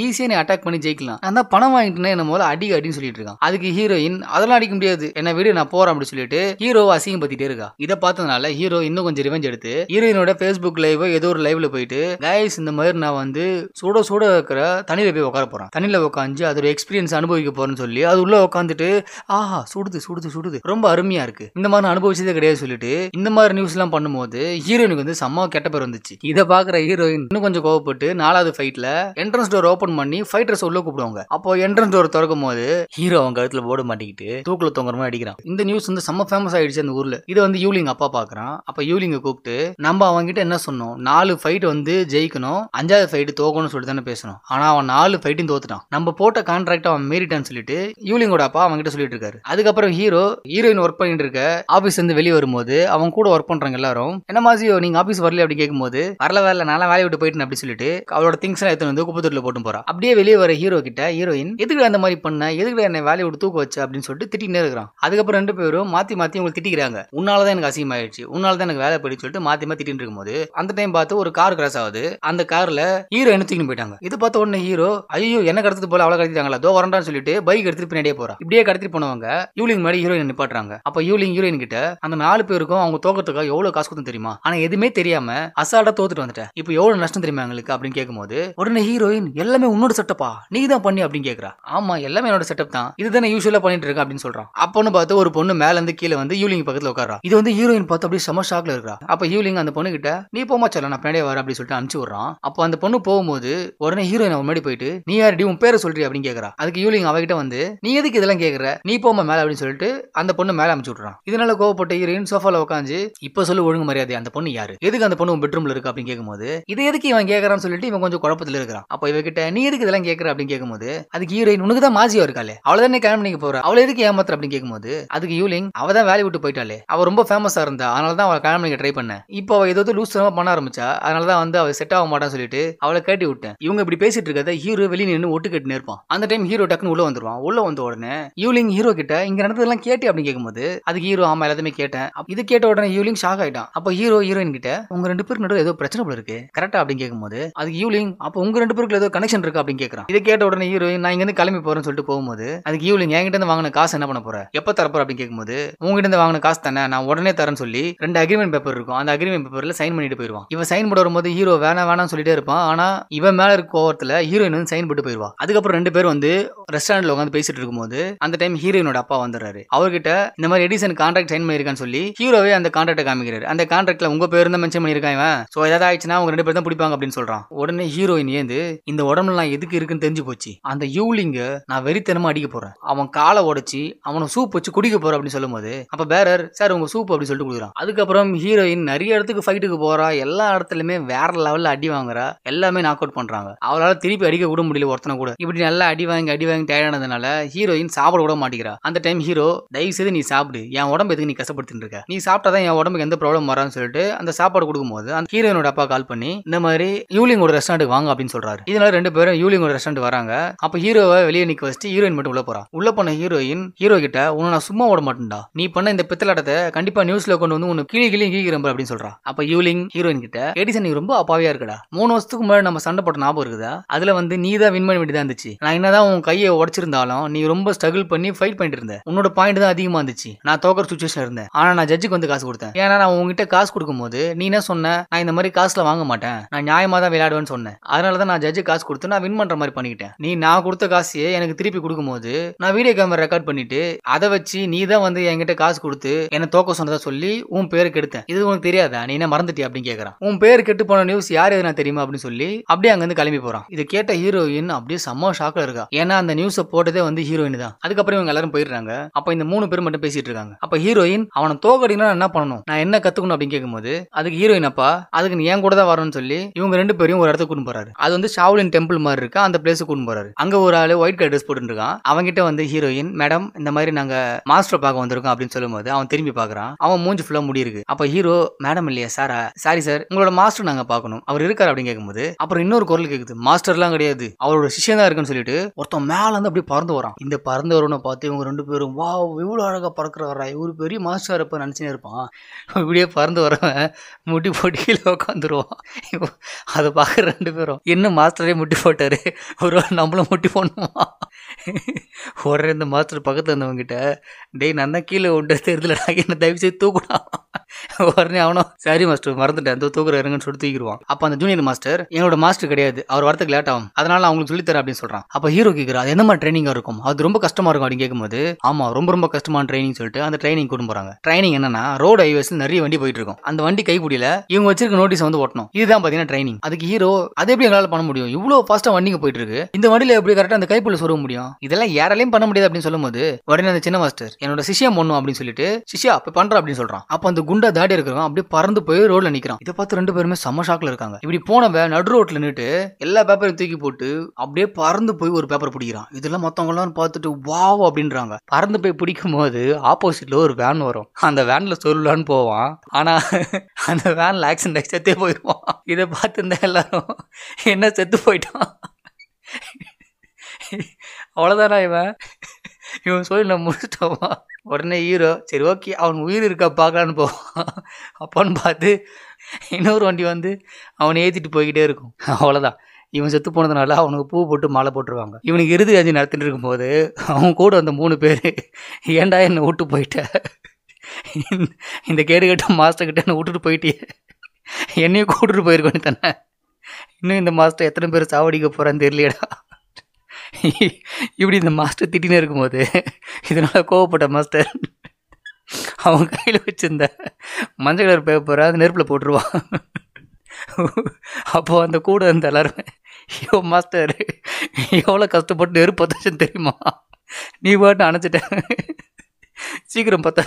ஈஸியா அட்டாக் பண்ணி ஜெயிக்கலாம் நான் பணம் வாங்கிட்டுனே என்ன முதல்ல அடி அடின்னு சொல்லிட்டு இருக்கான் அதுக்கு ஹீரோயின் அதெல்லாம் அடிக்க முடியாது என்ன வீடு நான் போறேன் அப்படின்னு சொல்லிட்டு ஹீரோ அசிங்கம் பத்திட்டே இருக்கா இதை பார்த்ததுனால ஹீரோ இன்னும் கொஞ்சம் ரிவெஞ்ச் எடுத்து ஹீரோயினோட ஃபேஸ்புக் லைவ் ஏதோ ஒரு லைவ்ல போயிட்டு கைஸ் இந்த மாதிரி நான் வந்து சுட சுட இருக்கிற தண்ணியில போய் உட்கார போறேன் தண்ணியில உட்காந்து அதோட எக்ஸ்பீரியன்ஸ் அனுபவிக்க போறேன்னு சொல்லி அது உள்ள உட்காந்துட்டு ஆஹா சுடுது சுடுது சுடுது ரொம்ப அருமையா இருக்கு இந்த மாதிரி அனுபவிச்சதே கிடையாது சொல்லிட்டு இந்த மாதிரி நியூஸ் எல்லாம் பண்ணும்போது ஹீரோயினுக்கு வந்து செம்ம கெட்ட பேர் வந்துச்சு இதை பாக்குற ஹீரோயின் இன்னும் கொஞ்சம் கோவப்பட்டு நாலாவது ஃபைட்ல என்ட்ரன்ஸ் டோர் ஓபன் பண்ணி ஃபைட்டர்ஸ் உள்ள கூப்பிடுவாங்க பண்ணுவாங்க அப்போ என்ட்ரன்ஸ் டோர் திறக்கும் போது ஹீரோ அவங்க கருத்துல போட மாட்டிக்கிட்டு தூக்கில் தொங்குற மாதிரி அடிக்கிறான் இந்த நியூஸ் வந்து செம்ம ஃபேமஸ் ஆயிடுச்சு அந்த ஊர்ல இதை வந்து யூலிங் அப்பா பாக்குறான் அப்ப யூலிங்க கூப்பிட்டு நம்ம கிட்ட என்ன சொன்னோம் நாலு ஃபைட் வந்து ஜெயிக்கணும் அஞ்சாவது ஃபைட் தோக்கணும்னு சொல்லிட்டு தானே பேசணும் ஆனா அவன் நாலு ஃபைட்டும் தோத்துட்டான் நம்ம போட்ட கான்ட்ராக்ட் அவன் மீறிட்டான்னு சொல்லிட்டு யூலிங்கோட அப்பா அவங்ககிட்ட சொல்லிட்டு இருக்காரு அதுக்கப்புறம் ஹீரோ ஹீரோயின் ஒர்க் பண்ணிட்டு இருக்க ஆபீஸ் இருந்து வெளியே வரும்போது அவங்க கூட ஒர்க் பண்றாங்க எல்லாரும் என்ன மாதிரி நீங்க ஆபீஸ் வரல அப்படி கேட்கும்போது வரல வேலை நல்லா வேலையை விட்டு போயிட்டு அப்படி சொல்லிட்டு அவளோட திங்ஸ் எல்லாம் எடுத்து வந்து குப்பத்தூர்ல போட்டு போறா அப்படியே வெளியே வர ஹீரோ கிட்ட ஹீரோயின் எதுக்கு அந்த மாதிரி பண்ண எதுக்கு என்னை வேலையை விட்டு தூக்க வச்ச அப்படின்னு சொல்லிட்டு திட்டிகிட்டே இருக்கிறான் அதுக்கப்புறம் ரெண்டு பேரும் மாத்தி மாத்தி உங்களுக்கு திட்டிக்கிறாங்க உன்னால தான் எனக்கு அசிங்கமாயிடுச்சு உன்னால தான் எனக்கு வேலை போயிடுச்சு சொல்லிட்டு மாத்தி மாத்தி திட்டின்னு இருக்கும்போது அந்த டைம் பார்த்து ஒரு கார் கிராஸ் ஆகுது அந்த கார்ல ஹீரோ என்ன போயிட்டாங்க இது பார்த்த உடனே ஹீரோ ஐயோ என்ன கடத்தது போல அவ்வளவு கடத்திட்டாங்க தோ வரண்டான்னு சொல்லிட்டு பைக் எடுத்துட்டு பின்னாடியே போறா இப்படியே கடத்திட்டு போனவங்க யூலிங் மாதிரி ஹீரோயின் நிப்பாட்டுறாங்க அப்ப யூலிங் ஹீரோயின் கிட்ட அந்த நாலு பேருக்கும் அவங்க தோக்கத்துக்காக எவ்வளவு காசு கொடுத்து தெரியுமா ஆனா எதுவுமே தெரியாம அசால்ட்டா தோத்துட்டு வந்துட்டேன் இப்போ எவ்வளவு நஷ்டம் தெரியுமா எங்களுக்கு அப்படின்னு கேட்கும்போது உடனே ஹீரோயின் எல்லாமே உன்னோட சட்டப்பா நீ தான் பண்ணி அப்படின்னு கேக்குறா ஆமா எல்லாமே என்னோட செட்டப் தான் இதுதானே யூஸ்வலா பண்ணிட்டு இருக்கேன் அப்படின்னு சொல்றான் அப்போன்னு பார்த்து ஒரு பொண்ணு மேல இருந்து கீழே வந்து யூலிங் பக்கத்துல உட்காரா இது வந்து ஹீரோயின் பார்த்து அப்படியே செம ஷாக்ல இருக்கா அப்ப யூலிங் அந்த பொண்ணு கிட்ட நீ போமா சொல்ல நான் பின்னாடியே வர அப்படின்னு சொல்லிட்டு அனுப்பிச்சு விடுறான் அப்போ அந்த பொண்ணு போகும்போது உடனே ஹீரோயின் அவன் முன்னாடி போயிட்டு நீ யாரடி உன் பேரை சொல்றி அப்படின்னு கேட்கறா அதுக்கு யூலிங் அவகிட்ட வந்து நீ எதுக்கு இதெல்லாம் கேட்கற நீ போமா மேல அப்படின்னு சொல்லிட்டு அந்த பொண்ணு மேல அனுப்பிச்சு விடுறான் இதனால கோவப்பட்ட ஹீரோயின் சோஃபால உட்காந்து இப்ப சொல்லு ஒழுங்கு மரியாதை அந்த பொண்ணு யாரு எதுக்கு அந்த பொண்ணு பெட்ரூம்ல இருக்கு அப்படின்னு கேட்கும்போது இது எதுக்கு இவன் கேட்கறான்னு சொல்லிட்டு இவன் கொஞ்சம் குழப்பத்தில் இருக்கிறான் அப்போ இவகிட்ட நீ எதுக்கு இதெல்லாம் கேக்குற அப்படின்னு கேட்கும்போது போது அதுக்கு ஹீரோயின் உனக்கு தான் மாசியா இருக்காளே அவளை தானே கல்யாணம் பண்ணிக்க போற அவளை எதுக்கு ஏமாத்துற அப்படின்னு கேட்கும்போது அதுக்கு யூலிங் அவ தான் வேலையை விட்டு போயிட்டாளே அவ ரொம்ப ஃபேமஸா இருந்தா அதனால தான் அவளை கல்யாணம் பண்ணிக்க ட்ரை பண்ணேன் இப்போ அவள் ஏதோ லூஸ் பண்ண ஆரம்பிச்சா அதனால தான் வந்து அவள் செட் ஆக மாட்டான்னு சொல்லிட்டு அவளை கேட்டி விட்டேன் இவங்க இப்படி பேசிட்டு இருக்கதை ஹீரோ வெளியே நின்று ஒட்டு கட்டினு இருப்பான் அந்த டைம் ஹீரோ டக்குன்னு உள்ள வந்துருவான் உள்ள வந்த உடனே யூலிங் ஹீரோ கிட்ட இங்க நடந்ததெல்லாம் கேட்டி அப்படின்னு கேட்கும்போது அதுக்கு ஹீரோ ஆமா எல்லாத்தையுமே கேட்டேன் இது கேட்ட உடனே யூலிங் ஷாக் ஆயிட்டான் அப்போ ஹீரோ ஹீரோயின் கிட்ட உங்க ரெண்டு பேருக்கு நடுவில் ஏதோ பிரச்சனை போல இருக்கு கரெக்டா அப்படின்னு கேட்கும்போது அதுக்கு யூலிங் அப்போ உங்க ரெண்டு பேருக்கு ஏதோ கனெக்ஷன் இருக்கு அப்படின்னு கேட்கறான் இதை கேட்ட உடனே ஹீரோயின் நான் இங்கேருந்து கிளம்பி போறேன்னு சொல்லிட்டு போகும்போது அதுக்கு ஈவிலிங் என்கிட்ட இருந்து வாங்கின காசு என்ன பண்ண போற எப்போ தரப்போற அப்படின்னு கேட்கும்போது உங்ககிட்ட இருந்து வாங்கின காசு தானே நான் உடனே தரேன் சொல்லி ரெண்டு அக்ரிமெண்ட் பேப்பர் இருக்கும் அந்த அக்ரிமெண்ட் பேப்பர்ல சைன் பண்ணிட்டு போயிருவான் இவன் சைன் போட வரும்போது ஹீரோ வேணா வேணாம்னு சொல்லிட்டே இருப்பான் ஆனா இவன் மேல இருக்க கோவத்தில் ஹீரோயின் வந்து சைன் போட்டு போயிருவா அதுக்கப்புறம் ரெண்டு பேரும் வந்து ரெஸ்டாரண்ட்ல உட்காந்து பேசிட்டு இருக்கும்போது அந்த டைம் ஹீரோயினோட அப்பா வந்துடுறாரு அவர்கிட்ட இந்த மாதிரி எடிசன் கான்ட்ராக்ட் சைன் பண்ணிருக்கான்னு சொல்லி ஹீரோவே அந்த கான்ட்ராக்டை காமிக்கிறாரு அந்த கான்ட்ராக்ட்ல உங்க பேர் தான் மென்ஷன் பண்ணியிருக்கான் இவன் ஸோ ஏதாவது ஆயிடுச்சுன்னா அவங்க ரெண்டு பேர் தான் பிடிப்பாங்க அப்படின்னு சொல்றான் உடனே ஹீரோயின் ஏந்து இந்த உடம்புலாம் எதுக்கு இருக்குன்னு தெரிஞ்சு போச்சு அந்த யூலிங்க நான் வெறித்தனமா அடிக்க போறேன் அவன் காலை உடைச்சி அவனை சூப் வச்சு குடிக்க போறேன் அப்படின்னு சொல்லும்போது அப்ப பேரர் சார் உங்க சூப் அப்படின்னு சொல்லிட்டு கொடுக்குறான் அதுக்கப்புறம் ஹீரோயின் நிறைய இடத்துக்கு ஃபைட்டுக்கு போறா எல்லா இடத்துலயுமே வேற லெவல்ல அடி வாங்குறா எல்லாமே நாக் அவுட் பண்றாங்க அவளால திருப்பி அடிக்க கூட முடியல ஒருத்தனை கூட இப்படி நல்லா அடி வாங்கி அடி வாங்கி டயர்டானதுனால ஹீரோயின் சாப்பிட கூட மாட்டேங்கிறா அந்த டைம் ஹீரோ தயவு செய்து நீ சாப்பிடு என் உடம்பு எதுக்கு நீ கஷ்டப்படுத்திட்டு இருக்க நீ சாப்பிட்டாதான் என் உடம்புக்கு எந்த ப்ராப்ளம் வரான்னு சொல்லிட்டு அந்த சாப்பாடு கொடுக்கும்போது அந்த ஹீரோயினோட அப்பா கால் பண்ணி இந்த மாதிரி யூலிங்கோட ரெஸ்டாரண்ட்டுக்கு வாங்க அப்படின்னு சொல்றாரு இதனால ரெண்டு பேரும் யூலிங்கோட ரெஸ்டாரண்ட் வராங்க அப்ப ஹீரோவை வெளியே நிக்க வச்சுட்டு ஹீரோயின் மட்டும் உள்ள போறான் உள்ள போன ஹீரோயின் ஹீரோ கிட்ட உன்னை நான் சும்மா ஓட மாட்டேன்டா நீ பண்ண இந்த பித்தலாட்டத்தை கண்டிப்பா நியூஸ்ல கொண்டு வந்து உனக்கு கிளி கிளி கிரம்பு அப்படின்னு சொல்றான் அப்ப யூலிங் ஹீரோயின் கிட்ட எடிசன் நீ ரொம்ப அப்பாவியா இருக்கடா மூணு வருஷத்துக்கு முன்னாடி நம்ம சண்டை போட்ட ஞாபகம் இருக்குதா அதுல வந்து நீ தான் வின் பண்ண வேண்டியதா இருந்துச்சு நான் என்னதான் உன் கையை உடச்சிருந்தாலும் நீ ரொம்ப ஸ்ட்ரகிள் பண்ணி ஃபைட் பண்ணிட்டு இருந்த உன்னோட பாயிண்ட் தான் அதிகமா இருந்துச்சு நான் தோக்கர் சுச்சுவேஷன் இருந்தேன் ஆனா நான் ஜட்ஜுக்கு வந்து காசு கொடுத்தேன் ஏன்னா நான் உங்ககிட்ட காசு கொடுக்கும்போது நீ என்ன சொன்ன நான் இந்த மாதிரி காசுல வாங்க மாட்டேன் நான் நியாயமா தான் விளையாடுவேன்னு சொன்னேன் அதனாலதான் தான் நான் ஜட்ஜு காசு கொடுத்து நான் வின் பண்ற மாதிரி பண்ணிக்கிட்டேன் நீ நான் கொடுத்த காசையே எனக்கு திருப்பி கொடுக்கும்போது நான் வீடியோ கேமரா ரெக்கார்ட் பண்ணிட்டு அதை வச்சு நீ தான் வந்து என்கிட்ட காசு கொடுத்து என்ன தோக்க சொன்னதா சொல்லி உன் பேரு கெடுத்தேன் இது உனக்கு தெரியாதா நீ என்ன மறந்துட்டி அப்படின்னு கேட்கறான் உன் பேர் கெட்டு போன நியூஸ் யார் எதுனா தெரியுமா அப்படின்னு சொல்லி அப்படியே அங்கிருந்து கிளம்பி போறான் இது கேட்ட ஹீரோயின் அப்படியே செம்ம ஷாக்ல இருக்கா ஏன்னா அந்த நியூஸை போட்டதே வந்து ஹீரோயின் தான் அதுக்கப்புறம் இவங்க எல்லாரும் போயிடுறாங்க அப்ப இந்த மூணு பேர் மட்டும் பேசிட்டு இருக்காங்க அப்ப ஹீரோயின் அவனை தோக்கடினா என்ன பண்ணணும் நான் என்ன கத்துக்கணும் அப்படின்னு கேட்கும்போது அதுக்கு ஹீரோயின் அப்பா அதுக்கு நீ என் கூட தான் வரணும்னு சொல்லி இவங்க ரெண்டு பேரையும் ஒரு இடத்துக்கு கூட்டு போறாரு அது வந்து ஷாவ்லின் டெம்பிள் மாதிரி இருக்கா அந்த பிளேஸுக்கு கூட்டு போறாரு போகும்போது அங்க ஒரு ஆளு ஒயிட் கலர் ட்ரெஸ் போட்டுருக்கான் கிட்ட வந்து ஹீரோயின் மேடம் இந்த மாதிரி நாங்க மாஸ்டர் பார்க்க வந்திருக்கோம் அப்படின்னு சொல்லும்போது அவன் திரும்பி பாக்குறான் அவன் மூஞ்சி ஃபுல்லா முடி இருக்கு அப்ப ஹீரோ மேடம் இல்லையா சாரா சாரி சார் உங்களோட மாஸ்டர் நாங்க பாக்கணும் அவர் இருக்காரு அப்படின்னு கேட்கும்போது அப்புறம் இன்னொரு குரல் கேக்குது மாஸ்டர்லாம் கிடையாது அவரோட சிஷியம் தான் இருக்குன்னு சொல்லிட்டு ஒருத்தன் மேல இருந்து அப்படியே பறந்து வரான் இந்த பறந்து வரவனை பார்த்து இவங்க ரெண்டு பேரும் வா இவ்வளவு அழகா பறக்குறாரா இவரு பெரிய மாஸ்டர் இருப்ப நினைச்சுனே இருப்பான் இப்படியே பறந்து வரவன் முட்டி போட்டு கீழே உட்காந்துருவான் அதை பாக்குற ரெண்டு பேரும் என்ன மாஸ்டரே முட்டி போட்டாரு ஒரு நம்ம நம்மளை மொட்டி போடணுமா உடனே இந்த மாஸ்டர் பக்கத்தில் இருந்தவங்ககிட்ட டேய் நான் தான் கீழே ஒன்று தெரியல என்னை என்ன தயவு செய்து தூக்கணும் உடனே அவனும் சரி மாஸ்டர் மறந்துட்டேன் அந்த தூக்குற இறங்குன்னு சொல்லி தூக்கிடுவான் அப்போ அந்த ஜூனியர் மாஸ்டர் என்னோட மாஸ்டர் கிடையாது அவர் வரத்துக்கு லேட் ஆகும் அதனால அவங்களுக்கு சொல்லித்தரேன் அப்படின்னு சொல்றான் அப்போ ஹீரோ கேட்குறா அது என்ன மாதிரி ட்ரைனிங்காக இருக்கும் அது ரொம்ப கஷ்டமா இருக்கும் அப்படின்னு கேட்கும்போது ஆமா ரொம்ப ரொம்ப கஷ்டமான ட்ரைனிங் சொல்லிட்டு அந்த ட்ரைனிங் கொண்டு போறாங்க ட்ரைனிங் என்னன்னா ரோடு ஹைவேஸ் நிறைய வண்டி போயிட்டு இருக்கும் அந்த வண்டி கைப்பிடியில இவங்க வச்சிருக்க நோட்டீஸ் வந்து ஓட்டணும் இதுதான் பாத்தீங்கன்னா ட்ரைனிங் அதுக்கு ஹீரோ அது எப்படி எங்களால் பண்ண முடியும் இவ்வளவு ஃபாஸ்டா வண்டிங்க போயிட்டு இருக்கு இந்த வண்டியில எப்படி கரெக்டா அந்த கைப்பிடியில் சொல்ல முடியும் இதெல்லாம் யாராலையும் பண்ண முடியாது அப்படின்னு சொல்லும்போது உடனே அந்த சின்ன மாஸ்டர் என்னோட சிஷியம் பண்ணும் அப்படின்னு சொல்லிட்டு சிஷ்யா இப்ப பண்ற அப்படின்னு சொல்றான் அப்ப அந்த குண்டா முன்னாடி இருக்கிறவன் அப்படியே பறந்து போய் ரோட்ல நிக்கிறான் இதை பார்த்து ரெண்டு பேருமே செம்ம ஷாக்ல இருக்காங்க இப்படி போனவன் நடு ரோட்ல நின்று எல்லா பேப்பரையும் தூக்கி போட்டு அப்படியே பறந்து போய் ஒரு பேப்பர் பிடிக்கிறான் இதெல்லாம் மத்தவங்க எல்லாம் பார்த்துட்டு வாவ் அப்படின்றாங்க பறந்து போய் பிடிக்கும் போது ஆப்போசிட்ல ஒரு வேன் வரும் அந்த வேன்ல சொல்லலான்னு போவான் ஆனா அந்த வேன்ல ஆக்சிடென்ட் ஆகி செத்தே போயிடுவான் இதை பார்த்துருந்தா எல்லாரும் என்ன செத்து போயிட்டான் அவ்வளோதானா இவன் இவன் சொல்லி நான் முடிச்சிட்டோமா உடனே ஹீரோ சரி ஓகே அவன் உயிர் இருக்கா பார்க்கலான்னு போவான் அப்பான்னு பார்த்து இன்னொரு வண்டி வந்து அவனை ஏற்றிட்டு போய்கிட்டே இருக்கும் அவ்வளோதான் இவன் செத்து போனதுனால அவனுக்கு பூ போட்டு மாலை போட்டுருவாங்க இவனுக்கு இறுதி அஞ்சு நடத்திட்டு இருக்கும்போது அவன் கூட வந்த மூணு பேர் ஏண்டா என்னை விட்டு போயிட்ட இந்த கேடு கேட்ட மாஸ்டர் கிட்ட என்னை விட்டுட்டு போயிட்டே என்னையும் கூட்டுட்டு போயிருக்கோன்னு தானே இன்னும் இந்த மாஸ்டர் எத்தனை பேர் சாவடிக்க போகிறான்னு தெரியலடா இப்படி இந்த மாஸ்டர் திட்டினே இருக்கும்போது இதனால் கோவப்பட்ட மாஸ்டர் அவங்க கையில் வச்சுருந்த மஞ்சள் கலர் பேப்பரை அது நெருப்பில் போட்டுருவான் அப்போது அந்த கூட இருந்த எல்லாருமே ஐயோ மாஸ்டர் எவ்வளோ கஷ்டப்பட்டு நெருப்பு தெரியுமா நீ பாட்டு அணைச்சிட்ட சீக்கிரம் பத்த